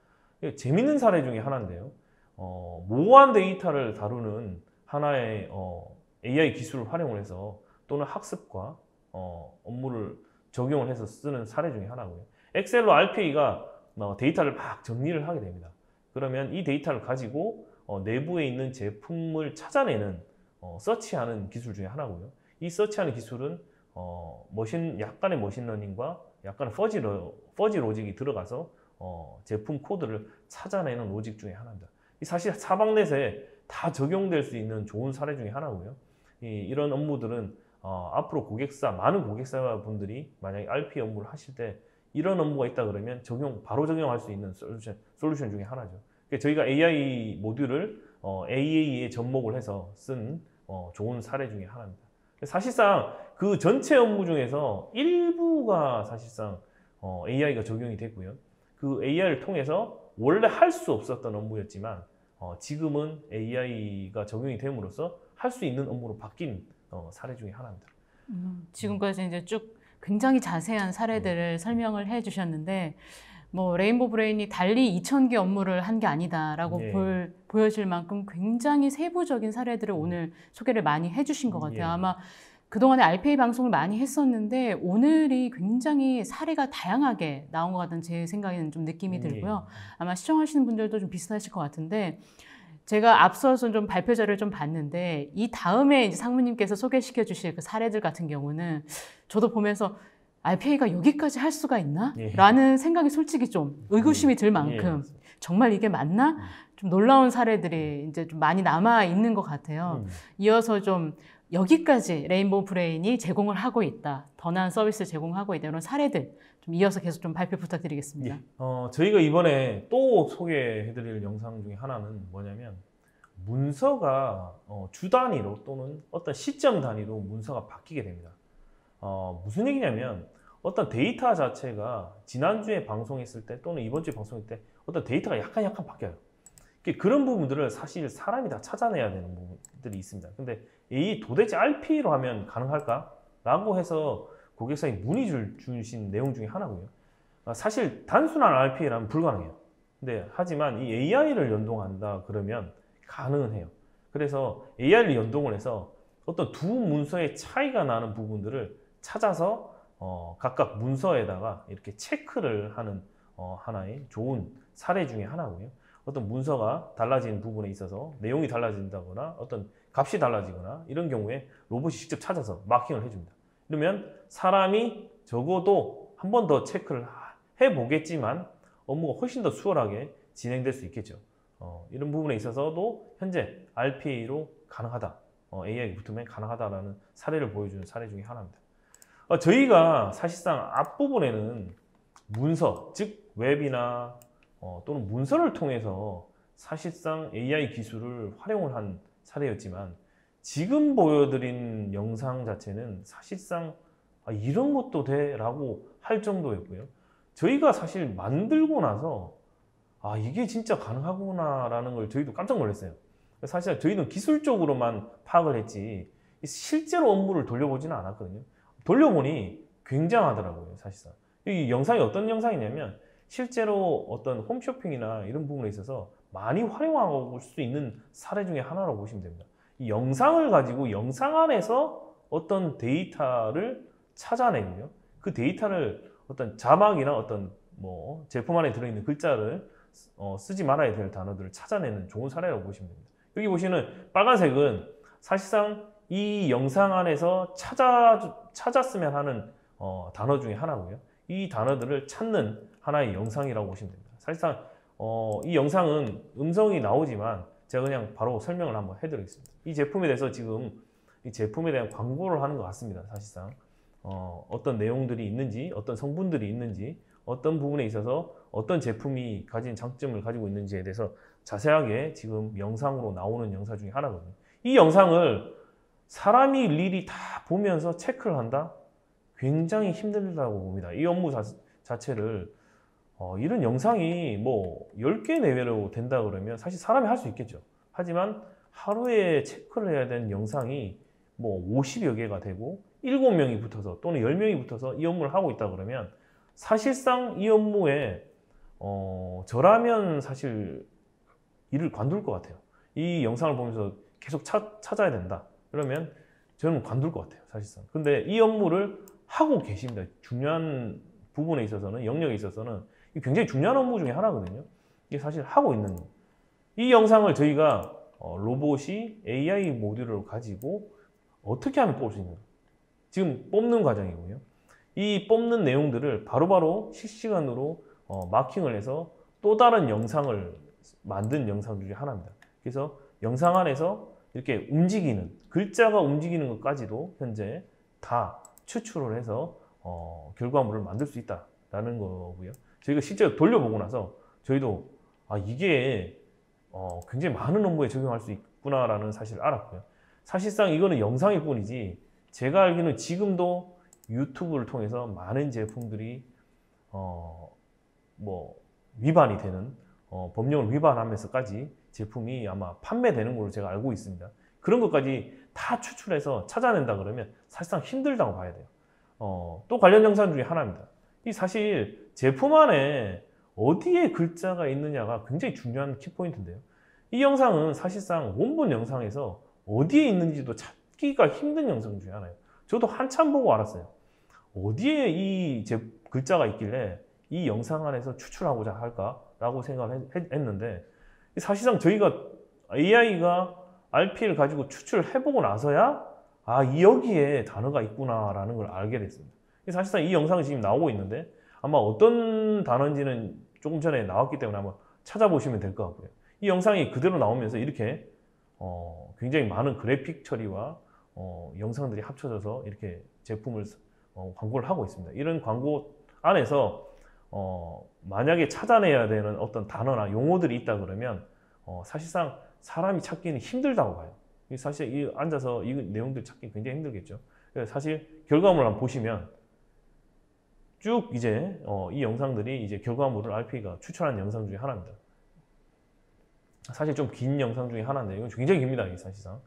재밌는 사례 중에 하나인데요. 어, 모호한 데이터를 다루는 하나의 어, AI 기술을 활용을 해서 또는 학습과 어, 업무를 적용을 해서 쓰는 사례 중에 하나고요. 엑셀로 RPA가 어, 데이터를 막 정리를 하게 됩니다. 그러면 이 데이터를 가지고 어, 내부에 있는 제품을 찾아내는 어, 서치하는 기술 중에 하나고요. 이 서치하는 기술은 어, 머신 약간의 머신러닝과 약간 퍼지, 로, 퍼지 로직이 들어가서 어, 제품 코드를 찾아내는 로직 중에 하나입니다. 사실 사방넷에 다 적용될 수 있는 좋은 사례 중에 하나고요. 이, 런 업무들은 어, 앞으로 고객사, 많은 고객사분들이 만약에 RP 업무를 하실 때 이런 업무가 있다 그러면 적용, 바로 적용할 수 있는 솔루션, 솔루션 중에 하나죠. 그러니까 저희가 AI 모듈을 어, AA에 접목을 해서 쓴 어, 좋은 사례 중에 하나입니다. 사실상 그 전체 업무 중에서 일부가 사실상 어, AI가 적용이 됐고요그 AI를 통해서 원래 할 수 없었던 업무였지만 어, 지금은 AI가 적용이 됨으로써 할 수 있는 업무로 바뀐 어, 사례 중의 하나입니다. 음, 지금까지 이제 쭉 굉장히 자세한 사례들을 음. 설명을 해 주셨는데 뭐 레인보우 브레인이 달리 2,000개 업무를 한 게 아니다라고 예. 볼, 보여질 만큼 굉장히 세부적인 사례들을 음. 오늘 소개를 많이 해주신 것 음, 같아요. 예. 아마 그동안에 알페이 방송을 많이 했었는데 오늘이 굉장히 사례가 다양하게 나온 것같다는제 생각에는 좀 느낌이 네. 들고요. 아마 시청하시는 분들도 좀 비슷하실 것 같은데 제가 앞서서 좀 발표자를 좀 봤는데 이 다음에 이제 상무님께서 소개시켜 주실 그 사례들 같은 경우는 저도 보면서 RPA가 여기까지 할 수가 있나? 예. 라는 생각이 솔직히 좀 음. 의구심이 들 만큼 예. 정말 이게 맞나? 음. 좀 놀라운 사례들이 이제 좀 많이 남아 있는 것 같아요. 음. 이어서 좀 여기까지 레인보우 브레인이 제공을 하고 있다. 더 나은 서비스 제공하고 있다. 이런 사례들 좀 이어서 계속 좀 발표 부탁드리겠습니다. 예. 어, 저희가 이번에 또 소개해드릴 영상 중에 하나는 뭐냐면 문서가 어, 주 단위로 또는 어떤 시점 단위로 문서가 바뀌게 됩니다. 어, 무슨 얘기냐면 어떤 데이터 자체가 지난주에 방송했을 때 또는 이번주에 방송했을 때 어떤 데이터가 약간 약간 바뀌어요. 그러니까 그런 부분들을 사실 사람이 다 찾아내야 되는 부분들이 있습니다. 근데 이 도대체 RP로 하면 가능할까? 라고 해서 고객사님 문의 줄, 주신 내용 중에 하나고요. 아, 사실 단순한 RPA라면 불가능해요. 근데 하지만 이 AI를 연동한다 그러면 가능은 해요. 그래서 AI를 연동을 해서 어떤 두 문서의 차이가 나는 부분들을 찾아서 어, 각각 문서에다가 이렇게 체크를 하는 어, 하나의 좋은 사례 중에 하나고요. 어떤 문서가 달라진 부분에 있어서 내용이 달라진다거나 어떤 값이 달라지거나 이런 경우에 로봇이 직접 찾아서 마킹을 해줍니다. 그러면 사람이 적어도 한 번 더 체크를 해보겠지만 업무가 훨씬 더 수월하게 진행될 수 있겠죠. 어, 이런 부분에 있어서도 현재 RPA로 가능하다. 어, AI 붙으면 가능하다라는 사례를 보여주는 사례 중에 하나입니다. 어, 저희가 사실상 앞부분에는 문서, 즉 웹이나 어, 또는 문서를 통해서 사실상 AI 기술을 활용을 한 사례였지만 지금 보여드린 영상 자체는 사실상 아, 이런 것도 돼? 라고 할 정도였고요. 저희가 사실 만들고 나서 아 이게 진짜 가능하구나 라는 걸 저희도 깜짝 놀랐어요. 사실 저희는 기술적으로만 파악을 했지 실제로 업무를 돌려보지는 않았거든요. 돌려보니 굉장하더라고요, 사실상. 이 영상이 어떤 영상이냐면 실제로 어떤 홈쇼핑이나 이런 부분에 있어서 많이 활용하고 수 있는 사례 중에 하나라고 보시면 됩니다. 이 영상을 가지고 영상 안에서 어떤 데이터를 찾아내면요. 그 데이터를 어떤 자막이나 어떤 뭐 제품 안에 들어있는 글자를 어, 쓰지 말아야 될 단어들을 찾아내는 좋은 사례라고 보시면 됩니다. 여기 보시는 빨간색은 사실상 이 영상 안에서 찾아, 찾았으면 하는 어, 단어 중에 하나고요. 이 단어들을 찾는 하나의 영상이라고 보시면 됩니다. 사실상 어, 이 영상은 음성이 나오지만 제가 그냥 바로 설명을 한번 해드리겠습니다. 이 제품에 대해서 지금 이 제품에 대한 광고를 하는 것 같습니다. 사실상 어, 떤 내용들이 있는지 어떤 성분들이 있는지 어떤 부분에 있어서 어떤 제품이 가진 장점을 가지고 있는지에 대해서 자세하게 지금 영상으로 나오는 영상 중에 하나거든요. 이 영상을 사람이 일일이 다 보면서 체크를 한다? 굉장히 힘들다고 봅니다. 이 업무 자, 체를 어, 이런 영상이 뭐 10개 내외로 된다 그러면 사실 사람이 할 수 있겠죠. 하지만 하루에 체크를 해야 되는 영상이 뭐 50여 개가 되고 7명이 붙어서 또는 10명이 붙어서 이 업무를 하고 있다 그러면 사실상 이 업무에 어, 저라면 사실 일을 관둘 것 같아요. 이 영상을 보면서 계속 찾, 찾아야 된다. 그러면 저는 관둘 것 같아요. 사실상. 근데 이 업무를 하고 계십니다. 중요한 부분에 있어서는 영역에 있어서는 굉장히 중요한 업무 중에 하나거든요. 이게 사실 하고 있는 거. 이 영상을 저희가 어, 로봇이 AI 모듈을 가지고 어떻게 하면 뽑을 수 있는가. 지금 뽑는 과정이고요. 이 뽑는 내용들을 바로바로 바로 실시간으로 어, 마킹을 해서 또 다른 영상을 만든 영상 중에 하나입니다. 그래서 영상 안에서 이렇게 움직이는 글자가 움직이는 것까지도 현재 다 추출을 해서 어, 결과물을 만들 수 있다라는 거고요. 저희가 실제로 돌려보고 나서 저희도 아 이게 어 굉장히 많은 업무에 적용할 수 있구나라는 사실을 알았고요. 사실상 이거는 영상일 뿐이지 제가 알기로는 지금도 유튜브를 통해서 많은 제품들이 어 뭐 위반이 되는 어 법령을 위반하면서까지 제품이 아마 판매되는 걸로 제가 알고 있습니다. 그런 것까지 다 추출해서 찾아낸다 그러면 사실상 힘들다고 봐야 돼요. 어, 또 관련 영상 중에 하나입니다. 이 사실 제품 안에 어디에 글자가 있느냐가 굉장히 중요한 키포인트인데요. 이 영상은 사실상 원본 영상에서 어디에 있는지도 찾기가 힘든 영상 중에 하나예요. 저도 한참 보고 알았어요. 어디에 이 글자가 있길래 이 영상 안에서 추출하고자 할까라고 생각을 했, 는데 사실상 저희가 AI가 RP를 가지고 추출해보고 나서야 아 여기에 단어가 있구나라는 걸 알게 됐습니다. 사실상 이 영상이 지금 나오고 있는데 아마 어떤 단어인지는 조금 전에 나왔기 때문에 한번 찾아보시면 될 것 같고요. 이 영상이 그대로 나오면서 이렇게 어, 굉장히 많은 그래픽 처리와 어, 영상들이 합쳐져서 이렇게 제품을 어, 광고를 하고 있습니다. 이런 광고 안에서 어, 만약에 찾아내야 되는 어떤 단어나 용어들이 있다 그러면 어, 사실상 사람이 찾기는 힘들다고 봐요. 사실 이 앉아서 이 내용들 찾기 굉장히 힘들겠죠. 사실 결과물만 보시면 쭉 이제 어, 이 영상들이 이제 결과물을 RPA가 추천한 영상 중에 하나입니다. 사실 좀 긴 영상 중에 하나인데 이건 굉장히 깁니다. 사실상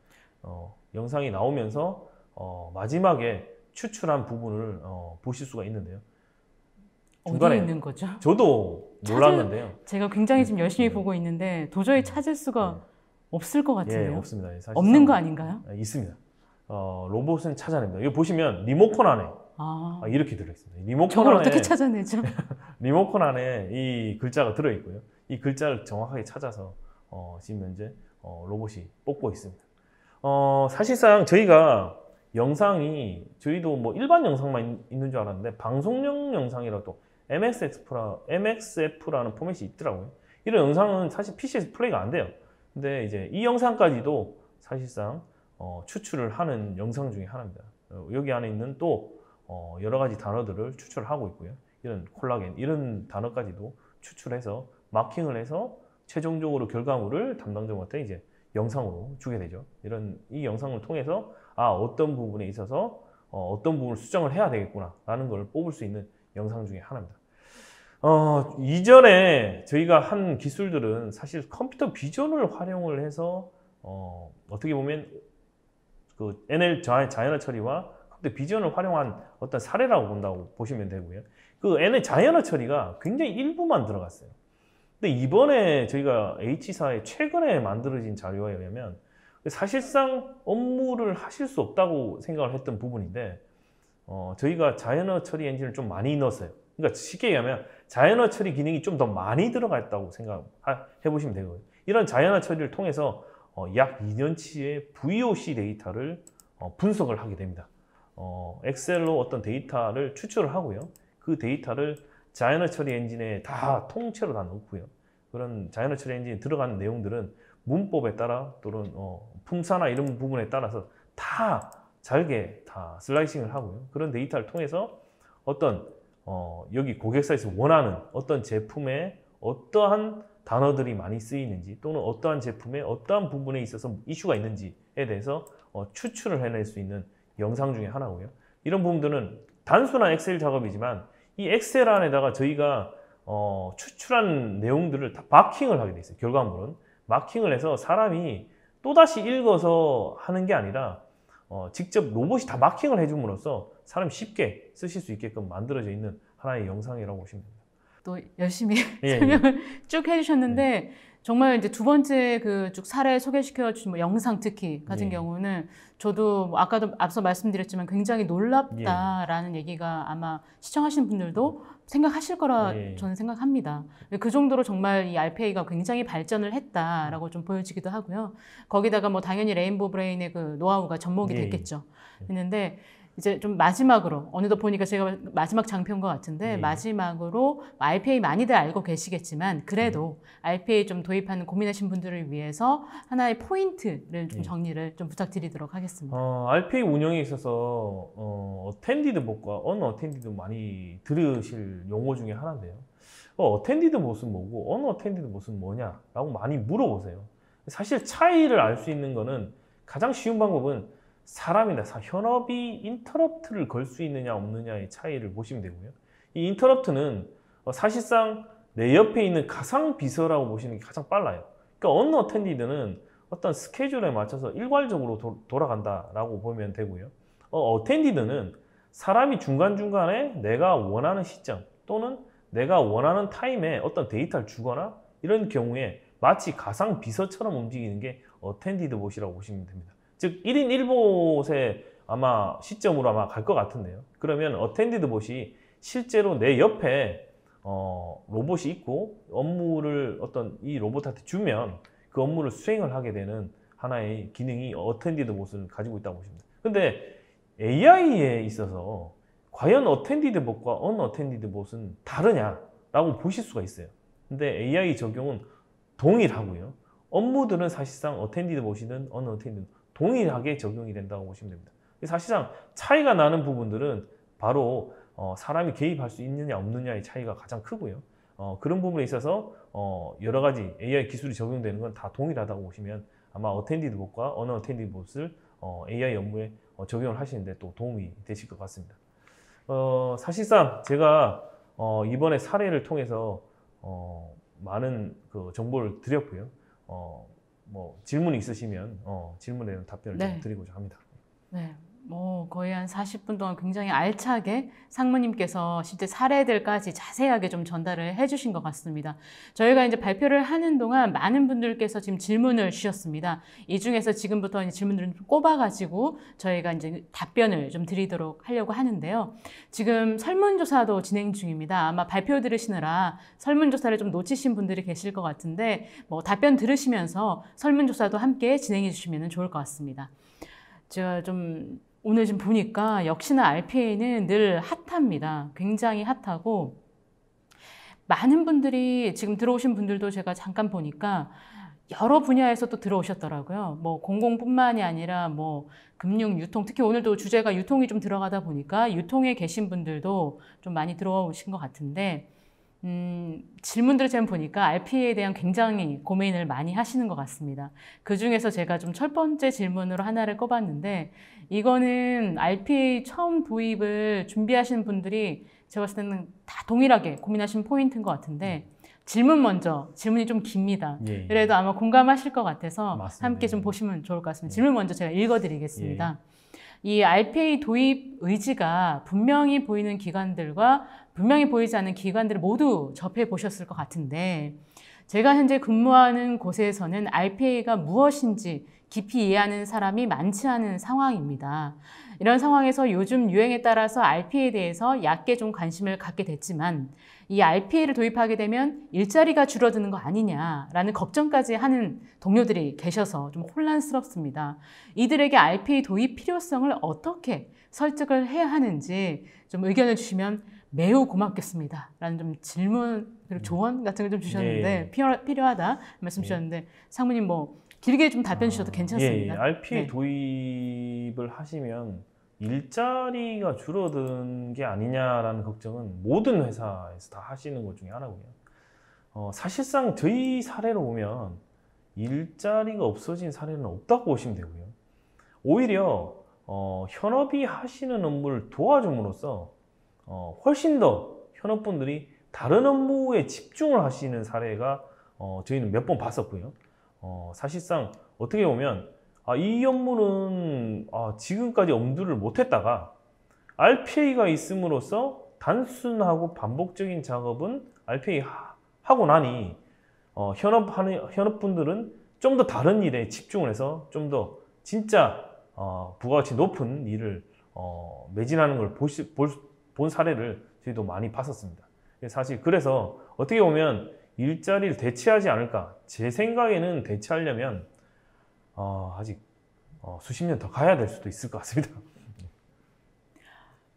어, 영상이 나오면서 어, 마지막에 추출한 부분을 어, 보실 수가 있는데요. 중간에 어디 있는 거죠? 저도 몰랐는데요. 찾을, 제가 굉장히 지금 열심히 네. 보고 있는데 도저히 찾을 수가 네. 없을 것 예, 같은데요. 예, 없습니다. 없는 거 아닌가요? 예, 있습니다. 어, 로봇은 찾아냅니다. 이거 보시면 리모컨 안에 아. 아. 이렇게 들어있습니다. 리모컨 안에 어떻게 찾아내죠? 리모컨 안에 이 글자가 들어있고요. 이 글자를 정확하게 찾아서 어, 지금 현재 어, 로봇이 뽑고 있습니다. 어, 사실상 저희가 영상이 저희도 뭐 일반 영상만 있는 줄 알았는데 방송용 영상이라도 MXF라, MXF라는 포맷이 있더라고요. 이런 영상은 사실 PC에서 플레이가 안 돼요. 근데 이제 이 영상까지도 사실상 어, 추출을 하는 영상 중에 하나입니다. 어, 여기 안에 있는 또 어, 여러 가지 단어들을 추출하고 있고요. 이런 콜라겐 이런 단어까지도 추출해서 마킹을 해서 최종적으로 결과물을 담당자한테 이제 영상으로 주게 되죠. 이런 이 영상을 통해서 아 어떤 부분에 있어서 어, 떤 부분을 수정을 해야 되겠구나라는 걸 뽑을 수 있는 영상 중에 하나입니다. 어, 이전에 저희가 한 기술들은 사실 컴퓨터 비전을 활용을 해서 어, 떻게 보면 그 NL 자연화 처리와 근데 비전을 활용한 어떤 사례라고 본다고 보시면 되고요. 그 N의 자연어 처리가 굉장히 일부만 들어갔어요. 근데 이번에 저희가 H사의 최근에 만들어진 자료에 의하면 사실상 업무를 하실 수 없다고 생각을 했던 부분인데 어, 저희가 자연어 처리 엔진을 좀 많이 넣었어요. 그러니까 쉽게 얘기하면 자연어 처리 기능이 좀 더 많이 들어가 다고 생각해 보시면 되고요. 이런 자연어 처리를 통해서 어, 약 2년치의 VOC 데이터를 어, 분석을 하게 됩니다. 어, 엑셀로 어떤 데이터를 추출을 하고요. 그 데이터를 자연어 처리 엔진에 다 통째로 다 넣고요. 그런 자연어 처리 엔진에 들어가는 내용들은 문법에 따라 또는 어, 품사나 이런 부분에 따라서 다 잘게 다 슬라이싱을 하고요. 그런 데이터를 통해서 어떤 어, 여기 고객사에서 원하는 어떤 제품에 어떠한 단어들이 많이 쓰이는지 또는 어떠한 제품에 어떠한 부분에 있어서 이슈가 있는지에 대해서 어, 추출을 해낼 수 있는 영상 중에 하나고요. 이런 부분들은 단순한 엑셀 작업이지만 이 엑셀 안에다가 저희가 어, 추출한 내용들을 다 마킹을 하게 돼 있어요. 결과물은 마킹을 해서 사람이 또다시 읽어서 하는 게 아니라 어, 직접 로봇이 다 마킹을 해줌으로써 사람이 쉽게 쓰실 수 있게끔 만들어져 있는 하나의 영상이라고 보시면 됩니다. 또 열심히 예, 예. 설명을 예. 쭉 해주셨는데 예. 정말 이제 두 번째 그 쭉 사례 소개시켜 주신 뭐 영상 특히 같은 예. 경우는 저도 뭐 아까도 앞서 말씀드렸지만 굉장히 놀랍다라는 예. 얘기가 아마 시청하시는 분들도 생각하실 거라 예. 저는 생각합니다. 그 정도로 정말 이 RPA가 굉장히 발전을 했다라고 좀 보여지기도 하고요. 거기다가 뭐 당연히 레인보 브레인의 그 노하우가 접목이 네. 됐겠죠. 했는데 이제 좀 마지막으로 어느덧 보니까 제가 마지막 장편 것 같은데 네. 마지막으로 RPA 많이들 알고 계시겠지만 그래도 RPA 네. 좀 도입하는 고민하신 분들을 위해서 하나의 포인트를 좀 네. 정리를 좀 부탁드리도록 하겠습니다. 어, RPA 운영에 있어서 어, 텐디드 못과 언어텐디드 많이 들으실 용어 중에 하나인데요. 어, 텐디드 못은 뭐고 언어텐디드 못은 뭐냐라고 많이 물어보세요. 사실 차이를 알 수 있는 거는 가장 쉬운 방법은 사람이나 현업이 인터럽트를 걸 수 있느냐 없느냐의 차이를 보시면 되고요. 이 인터럽트는 어, 사실상 내 옆에 있는 가상 비서라고 보시는 게 가장 빨라요. 그러니까 언 어텐디드는 어떤 스케줄에 맞춰서 일괄적으로 도, 돌아간다라고 보면 되고요. 어, 어텐디드는 사람이 중간중간에 내가 원하는 시점 또는 내가 원하는 타임에 어떤 데이터를 주거나 이런 경우에 마치 가상 비서처럼 움직이는 게 어텐디드 봇이라고 보시면 됩니다. 즉 1인 1봇에 아마 시점으로 아마 갈 것 같은데요. 그러면 어텐디드 봇이 실제로 내 옆에 어, 로봇이 있고 업무를 어떤 이 로봇한테 주면 그 업무를 수행을 하게 되는 하나의 기능이 어텐디드 봇을 가지고 있다고 보십니다 근데 AI에 있어서 과연 어텐디드 봇과 언어텐디드 봇은 다르냐라고 보실 수가 있어요. 근데 AI 적용은 동일하고요. 업무들은 사실상 어텐디드 봇이든 언어텐디드 동일하게 적용이 된다고 보시면 됩니다. 사실상 차이가 나는 부분들은 바로 어, 사람이 개입할 수 있느냐 없느냐의 차이가 가장 크고요. 어, 그런 부분에 있어서 어, 여러 가지 AI 기술이 적용되는 건 다 동일하다고 보시면 아마 어텐디드 봇과 언어 텐디드 봇을 어, AI 업무에 어, 적용을 하시는데 또 도움이 되실 것 같습니다. 어, 사실상 제가 어, 이번에 사례를 통해서 어, 많은 그 정보를 드렸고요. 어, 뭐 질문 있으시면 어, 질문에 대한 답변을 네. 좀 드리고자 합니다. 네, 뭐 거의 한 40분 동안 굉장히 알차게 상무님께서 실제 사례들까지 자세하게 좀 전달을 해주신 것 같습니다. 저희가 이제 발표를 하는 동안 많은 분들께서 지금 질문을 주셨습니다. 이 중에서 지금부터 질문들을 좀 꼽아가지고 저희가 이제 답변을 좀 드리도록 하려고 하는데요. 지금 설문조사도 진행 중입니다. 아마 발표 들으시느라 설문조사를 좀 놓치신 분들이 계실 것 같은데 뭐 답변 들으시면서 설문조사도 함께 진행해 주시면 좋을 것 같습니다. 제가 좀 오늘 지금 보니까 역시나 RPA는 늘 핫합니다. 굉장히 핫하고 많은 분들이 지금 들어오신 분들도 제가 잠깐 보니까 여러 분야에서 또 들어오셨더라고요. 뭐 공공뿐만이 아니라 뭐 금융, 유통, 특히 오늘도 주제가 유통이 좀 들어가다 보니까 유통에 계신 분들도 좀 많이 들어오신 것 같은데 음, 질문들을 제가 보니까 RPA에 대한 굉장히 고민을 많이 하시는 것 같습니다. 그 중에서 제가 좀 첫 번째 질문으로 하나를 꼽았는데, 이거는 RPA 처음 도입을 준비하시는 분들이 제가 봤을 때는 다 동일하게 고민하시는 포인트인 것 같은데, 음. 질문 먼저, 질문이 좀 깁니다. 예, 예, 그래도 아마 공감하실 것 같아서 맞습니다. 함께 좀 보시면 좋을 것 같습니다. 예. 질문 먼저 제가 읽어드리겠습니다. 예. 이 RPA 도입 의지가 분명히 보이는 기관들과 분명히 보이지 않는 기관들을 모두 접해 보셨을 것 같은데 제가 현재 근무하는 곳에서는 RPA가 무엇인지 깊이 이해하는 사람이 많지 않은 상황입니다. 이런 상황에서 요즘 유행에 따라서 RPA에 대해서 약게좀 관심을 갖게 됐지만 이 RPA를 도입하게 되면 일자리가 줄어드는 거 아니냐라는 걱정까지 하는 동료들이 계셔서 좀 혼란스럽습니다. 이들에게 RPA 도입 필요성을 어떻게 설득을 해야 하는지 좀 의견을 주시면 매우 고맙겠습니다. 라는 좀 질문, 그리고 음. 조언 같은 걸 좀 주셨는데, 예. 필요하다 말씀 주셨는데, 예. 상무님 뭐, 길게 좀 답변 아, 주셔도 괜찮습니다. 예, RPA 예. 네. 도입을 하시면 일자리가 줄어든 게 아니냐라는 걱정은 모든 회사에서 다 하시는 것 중에 하나고요. 어, 사실상 저희 사례로 보면 일자리가 없어진 사례는 없다고 보시면 되고요. 오히려 어, 현업이 하시는 업무를 도와줌으로써 어, 훨씬 더 현업분들이 다른 업무에 집중을 하시는 사례가 어, 저희는 몇 번 봤었고요. 어, 사실상 어떻게 보면 아, 이 업무는 아, 지금까지 엄두를 못했다가 RPA가 있음으로써 단순하고 반복적인 작업은 RPA 하고 나니 어, 현업하는 현업분들은 좀 더 다른 일에 집중을 해서 좀 더 진짜 어, 부가가치 높은 일을 어, 매진하는 걸 볼 수, 볼, 본 사례를 저희도 많이 봤었습니다. 사실 그래서 어떻게 보면 일자리를 대체하지 않을까 제 생각에는 대체하려면 어, 아직 어, 수십 년 더 가야 될 수도 있을 것 같습니다.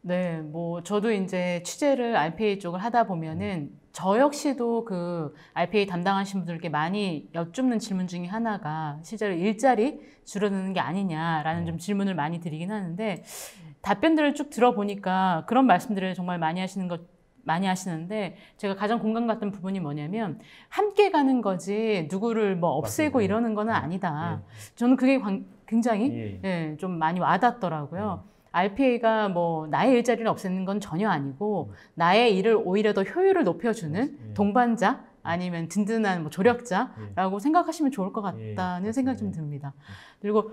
네, 뭐 저도 이제 취재를 RPA 쪽을 하다 보면은 음. 저 역시도 그 RPA 담당하신 분들께 많이 여쭙는 질문 중에 하나가 실제로 일자리 줄어드는 게 아니냐라는 네. 좀 질문을 많이 드리긴 하는데 답변들을 쭉 들어보니까 그런 말씀들을 정말 많이 하시는 것 많이 하시는데 제가 가장 공감 갔던 부분이 뭐냐면 함께 가는 거지 누구를 뭐 없애고 맞습니다. 이러는 거는 네. 아니다. 네. 저는 그게 굉장히 예. 예, 좀 많이 와닿더라고요. RPA가 뭐 나의 일자리를 없애는 건 전혀 아니고 음. 나의 일을 오히려 더 효율을 높여주는 예. 동반자 예. 아니면 든든한 뭐 조력자라고 예. 생각하시면 좋을 것 같다는 생각이 좀 듭니다. 그리고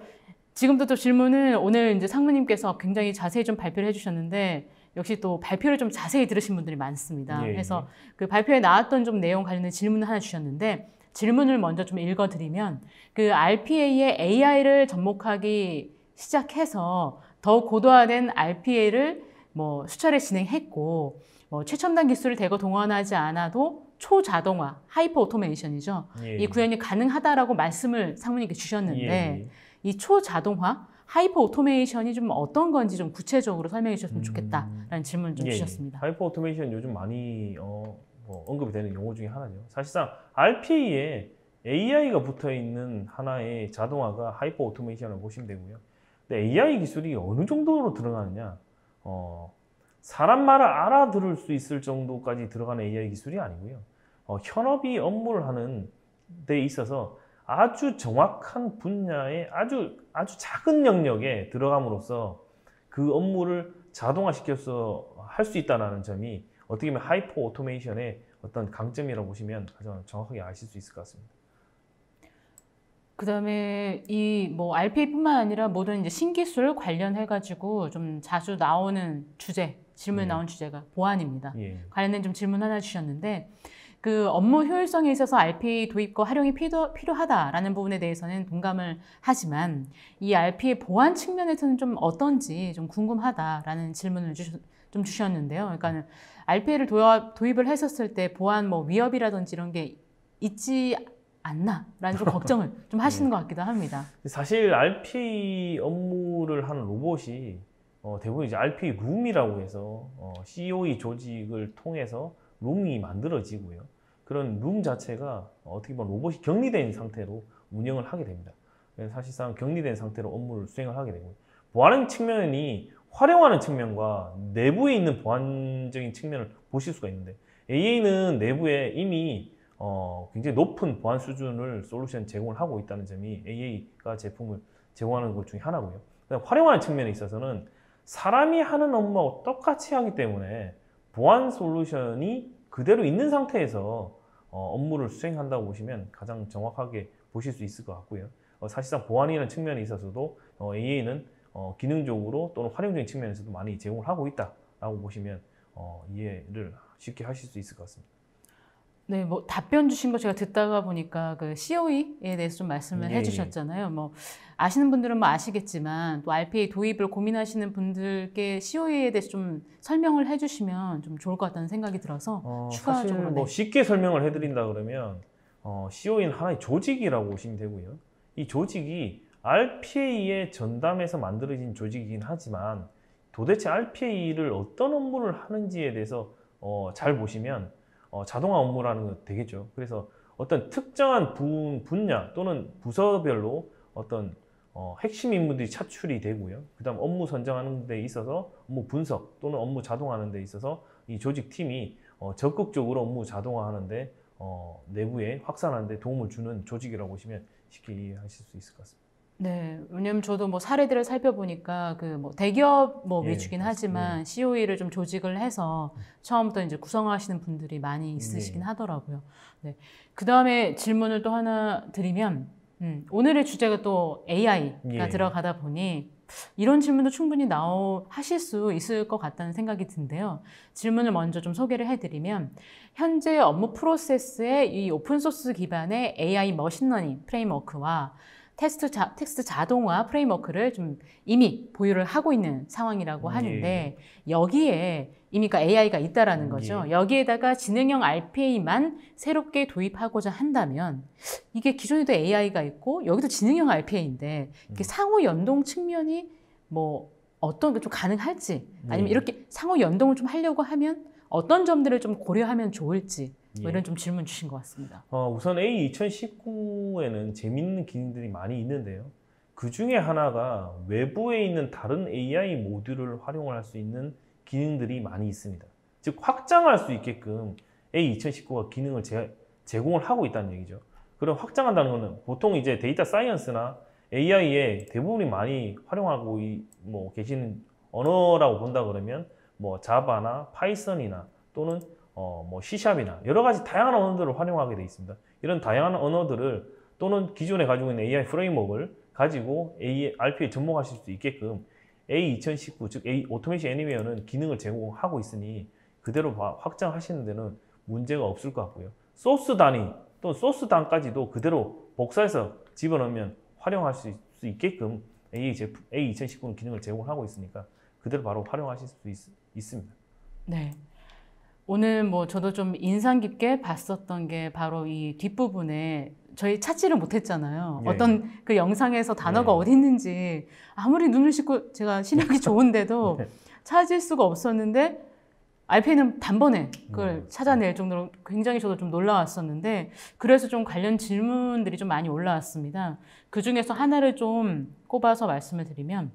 지금도 또질문은 오늘 이제 상무님께서 굉장히 자세히 좀 발표를 해주셨는데 역시 또 발표를 좀 자세히 들으신 분들이 많습니다. 그래서 그 발표에 나왔던 좀 내용 관련된 질문을 하나 주셨는데 질문을 먼저 좀 읽어드리면 그 RPA의 AI를 접목하기 시작해서 더 고도화된 RPA를 뭐 수차례 진행했고 뭐 최첨단 기술을 대거 동원하지 않아도 초자동화, 하이퍼 오토메이션이죠. 예. 이 구현이 가능하다라고 말씀을 상무님께 주셨는데 예. 이 초자동화, 하이퍼 오토메이션이 좀 어떤 건지 좀 구체적으로 설명해 주셨으면 좋겠다라는 질문을 좀 음. 예, 예. 주셨습니다. 하이퍼 오토메이션 요즘 많이 어, 뭐 언급이 되는 용어 중에 하나죠. 사실상 RPA에 AI가 붙어 있는 하나의 자동화가 하이퍼 오토메이션을 보시면 되고요. 근데 AI 기술이 어느 정도로 들어가느냐? 어, 사람 말을 알아들을 수 있을 정도까지 들어가는 AI 기술이 아니고요. 어, 현업이 업무를 하는 데 있어서 아주 정확한 분야에 아주 아주 작은 영역에 들어감으로써 그 업무를 자동화시켜서 할 수 있다는 점이 어떻게 보면 하이퍼 오토메이션의 어떤 강점이라고 보시면 가장 정확하게 아실 수 있을 것 같습니다. 그 다음에 이 뭐 RPA뿐만 아니라 모든 이제 신기술 관련해가지고 좀 자주 나오는 주제, 질문에 예. 나온 주제가 보안입니다. 예. 관련된 좀 질문 하나 주셨는데 그 업무 효율성에 있어서 RPA 도입과 활용이 필요, 필요하다라는 부분에 대해서는 동감을 하지만 이 RPA 보안 측면에서는 좀 어떤지 좀 궁금하다라는 질문을 주셨, 좀 주셨는데요. 그러니까 RPA를 도입, 도입을 했었을 때 보안 뭐 위협이라든지 이런 게 있지 않나라는 좀 걱정을 좀 하시는 것 같기도 합니다. 사실 RP 업무를 하는 로봇이 어, 대부분 이제 RP 룸이라고 해서 어, COE e 조직을 통해서 룸이 만들어지고요. 그런 룸 자체가 어떻게 보면 로봇이 격리된 상태로 운영을 하게 됩니다. 네, 사실상 격리된 상태로 업무를 수행을 하게 되고 보안 측면이 활용하는 측면과 내부에 있는 보안적인 측면을 보실 수가 있는데 AA는 내부에 이미 어, 굉장히 높은 보안 수준을 솔루션 제공을 하고 있다는 점이 AA가 제품을 제공하는 것 중에 하나고요. 활용하는 측면에 있어서는 사람이 하는 업무하고 똑같이 하기 때문에 보안 솔루션이 그대로 있는 상태에서 어, 업무를 수행한다고 보시면 가장 정확하게 보실 수 있을 것 같고요. 어, 사실상 보안이라는 측면에 있어서도 어, AA는 어, 기능적으로 또는 활용적인 측면에서도 많이 제공을 하고 있다라고 보시면 어, 이해를 쉽게 하실 수 있을 것 같습니다. 네, 뭐 답변 주신 거 제가 듣다가 보니까 그 COE에 대해서 좀 말씀을 예. 해주셨잖아요. 뭐 아시는 분들은 뭐 아시겠지만 또 RPA 도입을 고민하시는 분들께 COE에 대해서 좀 설명을 해주시면 좀 좋을 것 같다는 생각이 들어서 어, 추가적으로 사실 네. 뭐 네. 쉽게 설명을 해드린다 그러면 어, COE는 하나의 조직이라고 보시면 되고요. 이 조직이 RPA의 전담해서 만들어진 조직이긴 하지만 도대체 RPA를 어떤 업무를 하는지에 대해서 어, 잘 보시면 어, 자동화 업무라는 것 되겠죠. 그래서 어떤 특정한 분, 분야 또는 부서별로 어떤 어, 핵심 인물들이 차출이 되고요. 그 다음 업무 선정하는 데 있어서 업무 분석 또는 업무 자동화하는 데 있어서 이 조직팀이 어, 적극적으로 업무 자동화하는데 어, 내부에 확산하는 데 도움을 주는 조직이라고 보시면 쉽게 이해하실 수 있을 것 같습니다. 네, 왜냐면 저도 뭐 사례들을 살펴보니까 그 뭐 대기업 뭐 예, 위주긴 하지만 예. COE를 좀 조직을 해서 처음부터 이제 구성하시는 분들이 많이 음, 있으시긴 예. 하더라고요. 네. 그 다음에 질문을 또 하나 드리면, 음, 오늘의 주제가 또 AI가 예. 들어가다 보니 이런 질문도 충분히 나오 하실 수 있을 것 같다는 생각이 든데요. 질문을 먼저 좀 소개를 해드리면 현재 업무 프로세스에 이 오픈 소스 기반의 AI 머신러닝 프레임워크와 텍스트, 자, 텍스트 자동화 프레임워크를 좀 이미 보유를 하고 있는 상황이라고 음, 하는데 예. 여기에 이미 그 AI가 있다라는 음, 거죠. 예. 여기에다가 지능형 RPA만 새롭게 도입하고자 한다면 이게 기존에도 AI가 있고 여기도 지능형 RPA인데 이게 음. 상호 연동 측면이 뭐 어떤 게 좀 가능할지 아니면 네. 이렇게 상호 연동을 좀 하려고 하면 어떤 점들을 좀 고려하면 좋을지 예. 이런 좀 질문 주신 것 같습니다. 어, 우선 A 2019에는 재밌는 기능들이 많이 있는데요. 그 중에 하나가 외부에 있는 다른 AI 모듈을 활용할수 있는 기능들이 많이 있습니다. 즉 확장할 수 있게끔 A 2019가 기능을 제, 제공을 하고 있다는 얘기죠. 그럼 확장한다는 것은 보통 이제 데이터 사이언스나 AI에 대부분이 많이 활용하고 이, 뭐 계시는 언어라고 본다 그러면 뭐 자바나 파이썬이나 또는 어, 뭐 C샵이나 여러 가지 다양한 언어들을 활용하게 되어 있습니다. 이런 다양한 언어들을 또는 기존에 가지고 있는 AI 프레임워크를 가지고 a RP에 접목하실 수 있게끔 A2019, 즉 A 오토메이션 애니웨어는 기능을 제공하고 있으니 그대로 확장하시는 데는 문제가 없을 것 같고요. 소스 단위 또는 소스 단까지도 그대로 복사해서 집어넣으면 활용할 수, 있게끔 a 2 0 1 9 기능을 제공하고 있으니까 그대로 바로 활용하실 수 있, 있습니다. 네. 오늘 뭐 저도 좀 인상 깊게 봤었던 게 바로 이 뒷부분에 저희 찾지를 못했잖아요. 예. 어떤 그 영상에서 단어가 예. 어디 있는지 아무리 눈을 씻고 제가 시력이 좋은데도 네. 찾을 수가 없었는데 알페는 단번에 그걸 네. 찾아낼 정도로 굉장히 저도 좀 놀라웠었는데 그래서 좀 관련 질문들이 좀 많이 올라왔습니다. 그 중에서 하나를 좀 꼽아서 말씀을 드리면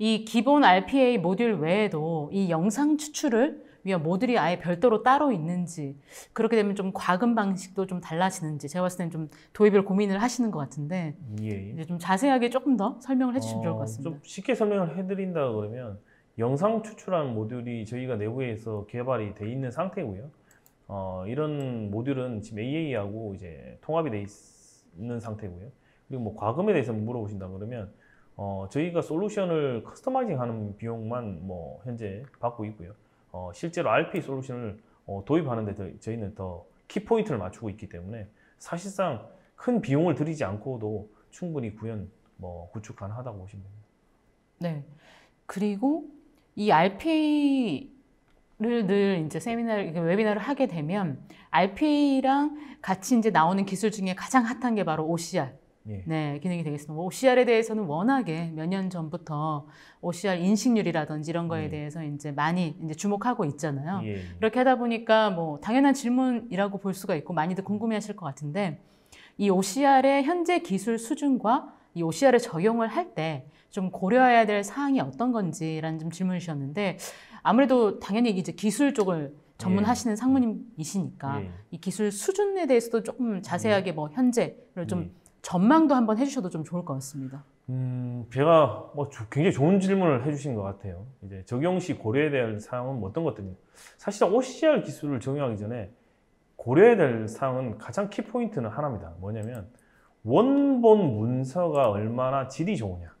이 기본 RPA 모듈 외에도 이 영상 추출을 위원 모듈이 아예 별도로 따로 있는지 그렇게 되면 좀 과금 방식도 좀 달라지는지 제가 봤을 때는 좀 도입을 고민을 하시는 것 같은데 예. 예. 이제 좀 자세하게 조금 더 설명을 해주시면 어, 좋을 것 어, 같습니다. 좀 쉽게 설명을 해드린다 그러면 영상 추출한 모듈이 저희가 내부에서 개발이 돼 있는 상태고요. 어, 이런 모듈은 지금 AA하고 이제 통합이 돼 있, 있는 상태고요. 그리고 뭐 과금에 대해서 물어보신다 그러면 어, 저희가 솔루션을 커스터마이징 하는 비용만 뭐 현재 받고 있고요. 어, 실제로 RP 솔루션을 어, 도입하는 데 저희는 더 키포인트를 맞추고 있기 때문에 사실상 큰 비용을 들이지 않고도 충분히 구현 뭐 구축 가능하다고 보시면 됩니다. 네. 그리고 이 r p 를늘 이제 세미나 웨비나를 하게 되면 r p 랑 같이 이제 나오는 기술 중에 가장 핫한 게 바로 OCR 예. 네, 기능이 되겠습니다. 뭐 OCR에 대해서는 워낙에 몇 년 전부터 OCR 인식률이라든지 이런 거에 예. 대해서 이제 많이 이제 주목하고 있잖아요. 예. 이렇게 하다 보니까 뭐 당연한 질문이라고 볼 수가 있고 많이들 궁금해하실 것 같은데 이 OCR의 현재 기술 수준과 이 OCR을 적용을 할 때 좀 고려해야 될 사항이 어떤 건지라는 좀 질문을 주셨는데 아무래도 당연히 이제 기술 쪽을 전문하시는 예. 상무님이시니까 예. 이 기술 수준에 대해서도 조금 자세하게 예. 뭐 현재를 좀 전망도 한번 해주셔도 좀 좋을 것 같습니다. 음, 제가 뭐 굉장히 좋은 질문을 해주신 것 같아요. 이제 적용 시 고려해야 될 사항은 뭐 어떤 것들이냐. 사실 OCR 기술을 적용하기 전에 고려해야 될 사항은 가장 키포인트는 하나입니다. 뭐냐면 원본 문서가 얼마나 질이 좋으냐.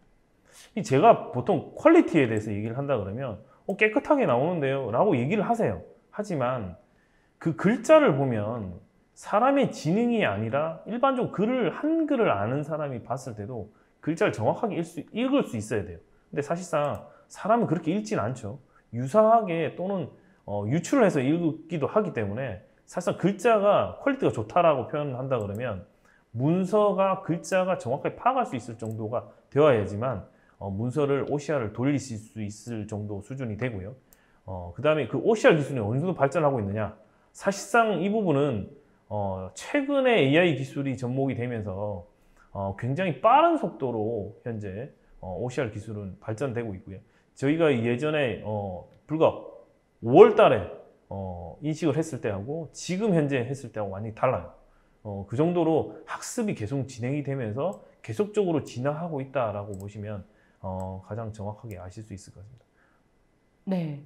제가 보통 퀄리티에 대해서 얘기를 한다 그러면 어, 깨끗하게 나오는데요 라고 얘기를 하세요. 하지만 그 글자를 보면 사람의 지능이 아니라 일반적으로 글을 한글을 아는 사람이 봤을 때도 글자를 정확하게 읽 수, 읽을 수 있어야 돼요. 근데 사실상 사람은 그렇게 읽진 않죠. 유사하게 또는 어, 유출을 해서 읽기도 하기 때문에 사실상 글자가 퀄리티가 좋다라고 표현한다 을 그러면 문서가 글자가 정확하게 파악할 수 있을 정도가 되어야지만 어, 문서를 OCR을 돌리실 수 있을 정도 수준이 되고요. 어, 그 다음에 그 OCR 기술이 어느 정도 발전하고 있느냐 사실상 이 부분은 어, 최근에 AI 기술이 접목이 되면서 어, 굉장히 빠른 속도로 현재 어, OCR 기술은 발전되고 있고요. 저희가 예전에 어, 불과 5월 달에 어, 인식을 했을 때하고 지금 현재 했을 때하고 많이 달라요. 어, 그 정도로 학습이 계속 진행이 되면서 계속적으로 진화하고 있다라고 보시면 어, 가장 정확하게 아실 수 있을 것 같습니다. 네.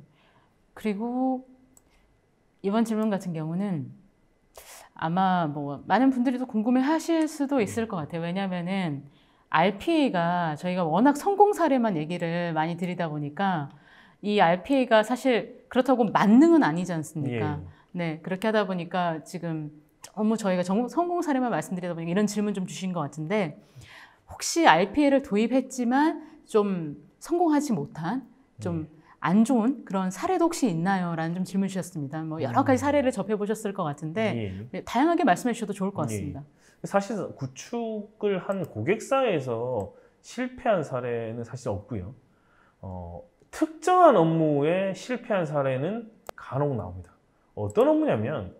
그리고 이번 질문 같은 경우는 아마 뭐 많은 분들이 궁금해 하실 수도 네. 있을 것 같아요. 왜냐면은 RPA가 저희가 워낙 성공 사례만 얘기를 많이 드리다 보니까 이 RPA가 사실 그렇다고 만능은 아니지 않습니까? 예. 네, 그렇게 하다 보니까 지금 너무 저희가 성공 사례만 말씀드리다 보니까 이런 질문 좀 주신 것 같은데 혹시 RPA를 도입했지만 좀 성공하지 못한 좀 예. 안 좋은 그런 사례도 혹시 있나요? 라는 좀 질문 주셨습니다. 뭐 여러 가지 음. 사례를 접해보셨을 것 같은데 예. 예. 다양하게 말씀해 주셔도 좋을 것 예. 같습니다. 예. 사실 구축을 한 고객사에서 실패한 사례는 사실 없고요. 어, 특정한 업무에 실패한 사례는 간혹 나옵니다. 어떤 업무냐면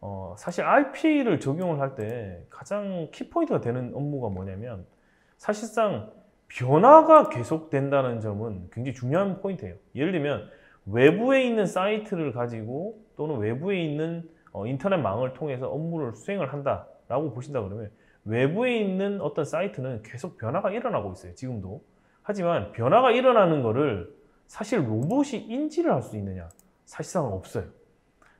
어, 사실 RP를 적용을 할 때 가장 키포인트가 되는 업무가 뭐냐면 사실상 변화가 계속된다는 점은 굉장히 중요한 포인트예요. 예를 들면 외부에 있는 사이트를 가지고 또는 외부에 있는 어, 인터넷망을 통해서 업무를 수행을 한다라고 보신다 그러면 외부에 있는 어떤 사이트는 계속 변화가 일어나고 있어요. 지금도. 하지만 변화가 일어나는 거를 사실 로봇이 인지를 할 수 있느냐? 사실상 없어요.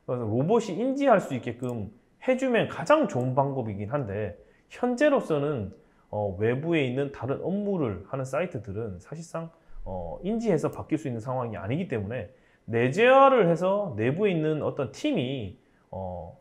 그래서 로봇이 인지할 수 있게끔 해주면 가장 좋은 방법이긴 한데 현재로서는 어, 외부에 있는 다른 업무를 하는 사이트들은 사실상 어, 인지해서 바뀔 수 있는 상황이 아니기 때문에 내재화를 해서 내부에 있는 어떤 팀이 어,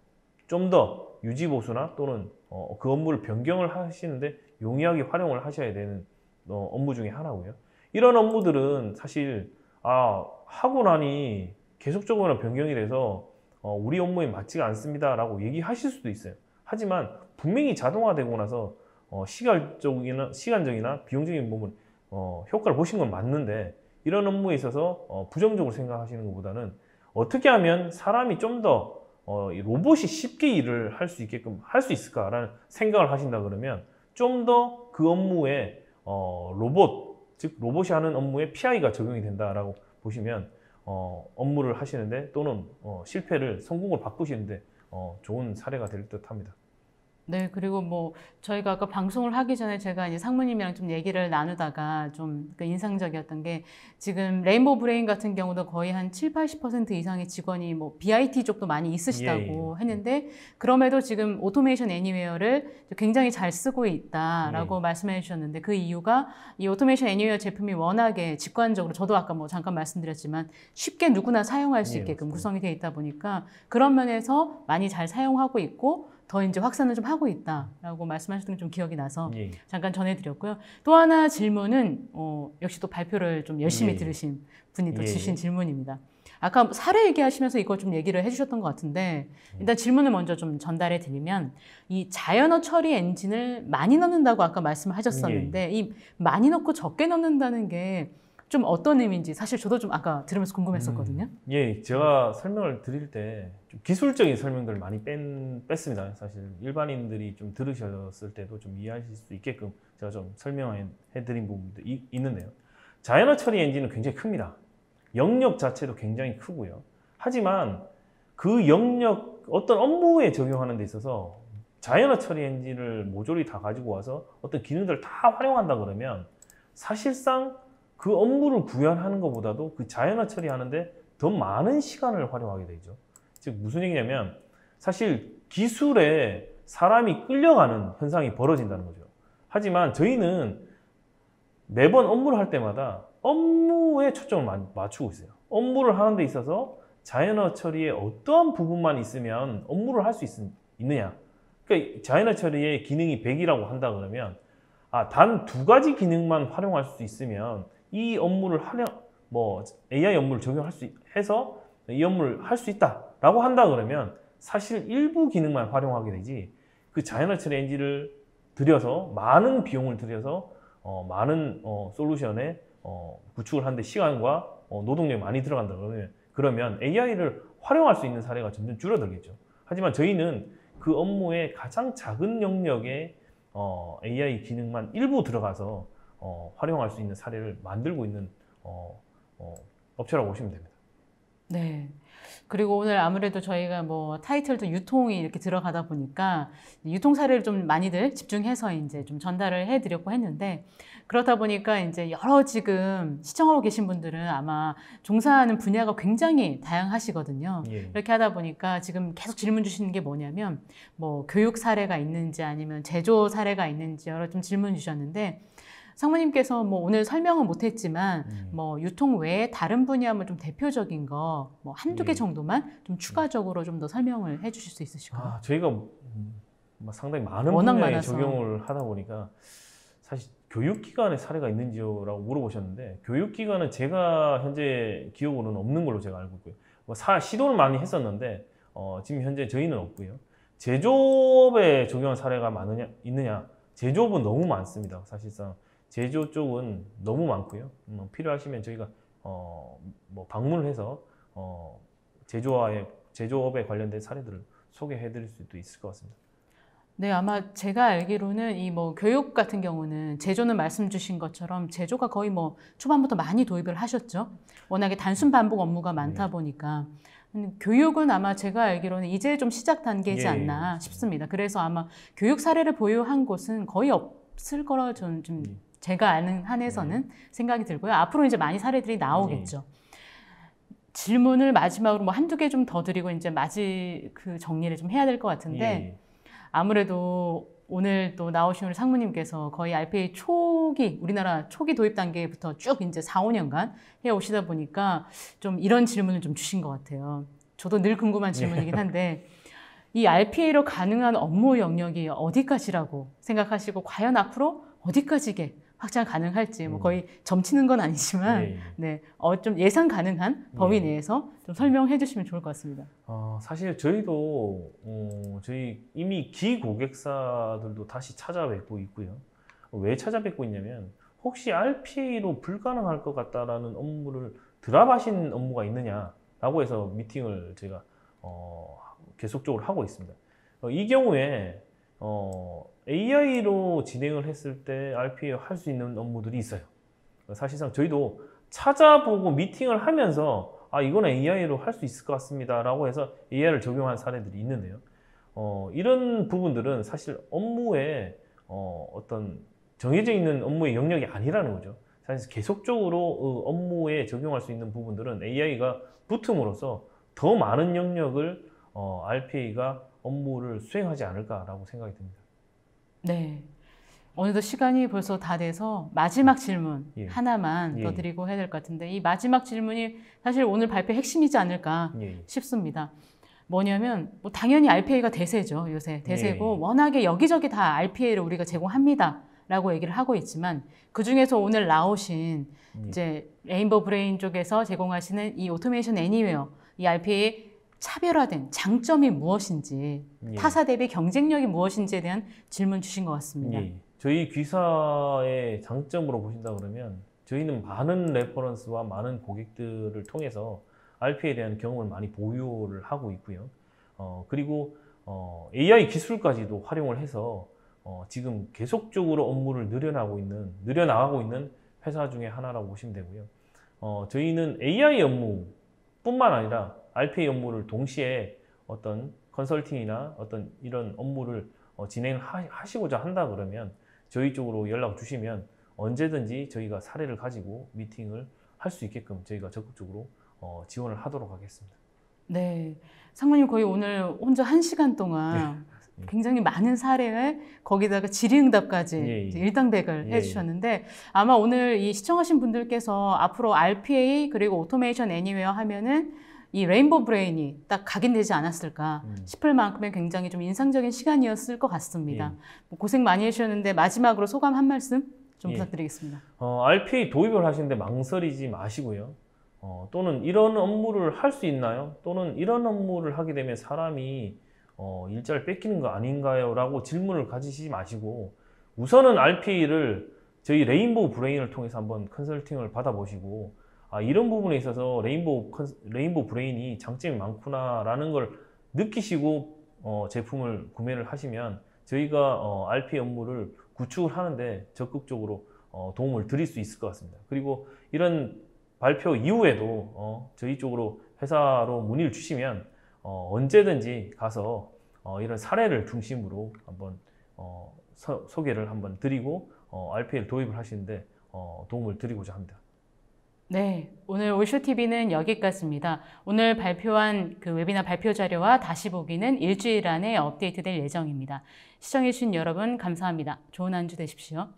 좀 더 유지 보수나 또는 어, 그 업무를 변경을 하시는데 용이하게 활용을 하셔야 되는 어, 업무 중에 하나고요. 이런 업무들은 사실 아 하고 나니 계속적으로 변경이 돼서 어, 우리 업무에 맞지가 않습니다라고 얘기하실 수도 있어요. 하지만 분명히 자동화되고 나서 어, 시간적이나, 시간적이나 비용적인 부분 어, 효과를 보신 건 맞는데 이런 업무에 있어서 어, 부정적으로 생각하시는 것보다는 어떻게 하면 사람이 좀더 어, 로봇이 쉽게 일을 할 수 있게끔 할 수 있을까라는 생각을 하신다 그러면 좀 더 그 업무에 어, 로봇 즉 로봇이 하는 업무에 PI가 적용이 된다라고 보시면 어, 업무를 하시는데 또는 어, 실패를 성공을 바꾸시는데 어, 좋은 사례가 될 듯합니다. 네, 그리고 뭐 저희가 아까 방송을 하기 전에 제가 이제 상무님이랑 좀 얘기를 나누다가 좀 그 인상적이었던 게 지금 레인보우 브레인 같은 경우도 거의 한 7, 80% 이상의 직원이 뭐 BIT 쪽도 많이 있으시다고 예, 예, 예. 했는데 그럼에도 지금 오토메이션 애니웨어를 굉장히 잘 쓰고 있다라고 예. 말씀해 주셨는데 그 이유가 이 오토메이션 애니웨어 제품이 워낙에 직관적으로 저도 아까 뭐 잠깐 말씀드렸지만 쉽게 누구나 사용할 수 예, 있게끔 예, 구성이 돼 있다 보니까 그런 면에서 많이 잘 사용하고 있고 더 이제 확산을 좀 하고 있다라고 말씀하셨던 게 좀 기억이 나서 예. 잠깐 전해드렸고요. 또 하나 질문은 어, 역시 또 발표를 좀 열심히 예. 들으신 분이 또 예. 주신 질문입니다. 아까 사례 얘기하시면서 이거 좀 얘기를 해주셨던 것 같은데 일단 질문을 먼저 좀 전달해 드리면 이 자연어 처리 엔진을 많이 넣는다고 아까 말씀을 하셨었는데 예. 이 많이 넣고 적게 넣는다는 게좀 어떤 의미인지 사실 저도 좀 아까 들으면서 궁금했었거든요. 음, 예, 제가 설명을 드릴 때 좀 기술적인 설명들을 많이 뺀, 뺐습니다. 사실 일반인들이 좀 들으셨을 때도 좀 이해하실 수 있게끔 제가 좀 설명해드린 부분도 이, 있는데요. 자연어 처리 엔진은 굉장히 큽니다. 영역 자체도 굉장히 크고요. 하지만 그 영역 어떤 업무에 적용하는 데 있어서 자연어 처리 엔진을 모조리 다 가지고 와서 어떤 기능들을 다 활용한다 그러면 사실상 그 업무를 구현하는 것보다도 그 자연화 처리하는데 더 많은 시간을 활용하게 되죠. 즉 무슨 얘기냐면 사실 기술에 사람이 끌려가는 현상이 벌어진다는 거죠. 하지만 저희는 매번 업무를 할 때마다 업무에 초점을 맞추고 있어요. 업무를 하는 데 있어서 자연어 처리에 어떠한 부분만 있으면 업무를 할 수 있느냐. 그러니까 자연어 처리의 기능이 100이라고 한다 그러면 아, 단 두 가지 기능만 활용할 수 있으면 이 업무를 활용, 뭐 AI 업무를 적용할 수 해서 이 업무를 할 수 있다라고 한다 그러면 사실 일부 기능만 활용하게 되지 그 자이너츠 렌지를 들여서 많은 비용을 들여서 어, 많은 어, 솔루션에 어, 구축을 하는데 시간과 어, 노동력이 많이 들어간다 그러면 그러면 AI를 활용할 수 있는 사례가 점점 줄어들겠죠. 하지만 저희는 그 업무의 가장 작은 영역에 어, AI 기능만 일부 들어가서 어, 활용할 수 있는 사례를 만들고 있는 어, 어, 업체라고 보시면 됩니다. 네. 그리고 오늘 아무래도 저희가 뭐 타이틀도 유통이 이렇게 들어가다 보니까 유통 사례를 좀 많이들 집중해서 이제 좀 전달을 해드렸고 했는데 그렇다 보니까 이제 여러 지금 시청하고 계신 분들은 아마 종사하는 분야가 굉장히 다양하시거든요. 예. 이렇게 하다 보니까 지금 계속 질문 주시는 게 뭐냐면 뭐 교육 사례가 있는지 아니면 제조 사례가 있는지 여러 좀 질문 주셨는데 상무님께서 뭐 오늘 설명은 못했지만 음. 뭐 유통 외에 다른 분야면 좀 대표적인 거 뭐 한두 개 음. 정도만 좀 음. 추가적으로 좀 더 설명을 해주실 수 있으실까요? 아, 저희가 뭐, 음, 뭐 상당히 많은 분야에 많아서. 적용을 하다 보니까 사실 교육기관에 사례가 있는지요라고 물어보셨는데 교육기관은 제가 현재 기억으로는 없는 걸로 제가 알고 있고요. 뭐 사, 시도를 많이 했었는데 어, 지금 현재 저희는 없고요. 제조업에 적용한 사례가 많으냐 있느냐 제조업은 너무 많습니다. 사실상 제조 쪽은 너무 많고요. 음, 필요하시면 저희가 어, 뭐 방문을 해서 어, 제조와의 제조업에 관련된 사례들을 소개해드릴 수도 있을 것 같습니다. 네, 아마 제가 알기로는 이 뭐 교육 같은 경우는 제조는 말씀 주신 것처럼 제조가 거의 뭐 초반부터 많이 도입을 하셨죠. 워낙에 단순 음. 반복 업무가 많다 네. 보니까 음, 교육은 아마 제가 알기로는 이제 좀 시작 단계이지 예, 예. 않나 예. 싶습니다. 그래서 아마 교육 사례를 보유한 곳은 거의 없을 거라 저는 좀 예. 제가 아는 한에서는 네. 생각이 들고요. 앞으로 이제 많이 사례들이 나오겠죠. 네. 질문을 마지막으로 뭐 한두 개 좀 더 드리고 이제 마지 그 정리를 좀 해야 될 것 같은데 예. 아무래도 오늘 또 나오신 우리 상무님께서 거의 RPA 초기, 우리나라 초기 도입 단계부터 쭉 이제 4, 5년간 해 오시다 보니까 좀 이런 질문을 좀 주신 것 같아요. 저도 늘 궁금한 네. 질문이긴 한데, 이 RPA로 가능한 업무 영역이 어디까지라고 생각하시고, 과연 앞으로 어디까지게 확장 가능할지 뭐 음. 거의 점치는 건 아니지만 예, 예. 네, 어, 좀 예상 가능한 범위 예. 내에서 좀 설명해 주시면 좋을 것 같습니다. 어, 사실 저희도 어, 저희 이미 기 고객사들도 다시 찾아뵙고 있고요. 왜 찾아뵙고 있냐면 혹시 RPA로 불가능할 것 같다라는 업무를 드랍하신 업무가 있느냐라고 해서 미팅을 제가 어, 계속적으로 하고 있습니다. 어, 이 경우에 어, AI로 진행을 했을 때 RPA 할 수 있는 업무들이 있어요. 사실상 저희도 찾아보고 미팅을 하면서 아 이건 AI로 할 수 있을 것 같습니다라고 해서 AI를 적용한 사례들이 있는데요. 어, 이런 부분들은 사실 업무에 어, 어떤 정해져 있는 업무의 영역이 아니라는 거죠. 사실 계속적으로 어, 업무에 적용할 수 있는 부분들은 AI가 붙음으로써 더 많은 영역을 어, RPA가 업무를 수행하지 않을까라고 생각이 듭니다. 네. 어느덧 시간이 벌써 다 돼서 마지막 질문 예. 하나만 예. 더 드리고 해야 될 것 같은데 이 마지막 질문이 사실 오늘 발표 핵심이지 않을까 예. 싶습니다. 뭐냐면 뭐 당연히 RPA가 대세죠 요새 대세고 예. 워낙에 여기저기 다 RPA를 우리가 제공합니다라고 얘기를 하고 있지만 그 중에서 오늘 나오신 예. 이제 레인보 브레인 쪽에서 제공하시는 이 오토메이션 애니웨어 이 RPA 차별화된 장점이 무엇인지 예. 타사 대비 경쟁력이 무엇인지에 대한 질문 주신 것 같습니다. 예. 저희 귀사의 장점으로 보신다 그러면 저희는 많은 레퍼런스와 많은 고객들을 통해서 RP에 대한 경험을 많이 보유를 하고 있고요. 어, 그리고 어, AI 기술까지도 활용을 해서 어, 지금 계속적으로 업무를 늘려나고 있는 늘려나가고 있는 회사 중에 하나라고 보시면 되고요. 어, 저희는 AI 업무뿐만 아니라 RPA 업무를 동시에 어떤 컨설팅이나 어떤 이런 업무를 어, 진행하시고자 한다 그러면 저희 쪽으로 연락 주시면 언제든지 저희가 사례를 가지고 미팅을 할 수 있게끔 저희가 적극적으로 어, 지원을 하도록 하겠습니다. 네. 상무님 거의 오늘 혼자 한 시간 동안 네. 굉장히 많은 사례에 거기다가 질의응답까지 예, 예. 일당백을 예, 예, 해주셨는데 아마 오늘 이 시청하신 분들께서 앞으로 RPA 그리고 오토메이션 애니웨어 하면은 이 레인보우 브레인이 딱 각인되지 않았을까 음. 싶을 만큼의 굉장히 좀 인상적인 시간이었을 것 같습니다. 예. 뭐 고생 많이 해주셨는데 마지막으로 소감 한 말씀 좀 예. 부탁드리겠습니다. 어, RPA 도입을 하시는데 망설이지 마시고요. 어, 또는 이런 업무를 할 수 있나요? 또는 이런 업무를 하게 되면 사람이 어, 일자를 뺏기는 거 아닌가요? 라고 질문을 가지시지 마시고 우선은 RPA를 저희 레인보우 브레인을 통해서 한번 컨설팅을 받아보시고 아, 이런 부분에 있어서 레인보우, 레인보우 브레인이 장점이 많구나라는 걸 느끼시고 어, 제품을 구매를 하시면 저희가 어, RP 업무를 구축을 하는데 적극적으로 어, 도움을 드릴 수 있을 것 같습니다. 그리고 이런 발표 이후에도 어, 저희 쪽으로 회사로 문의를 주시면 어, 언제든지 가서 어, 이런 사례를 중심으로 한번 어, 서, 소개를 한번 드리고 어, RPL 도입을 하시는데 어, 도움을 드리고자 합니다. 네, 오늘 올쇼TV는 여기까지입니다. 오늘 발표한 그 웨비나 발표 자료와 다시 보기는 일주일 안에 업데이트될 예정입니다. 시청해주신 여러분 감사합니다. 좋은 한주 되십시오.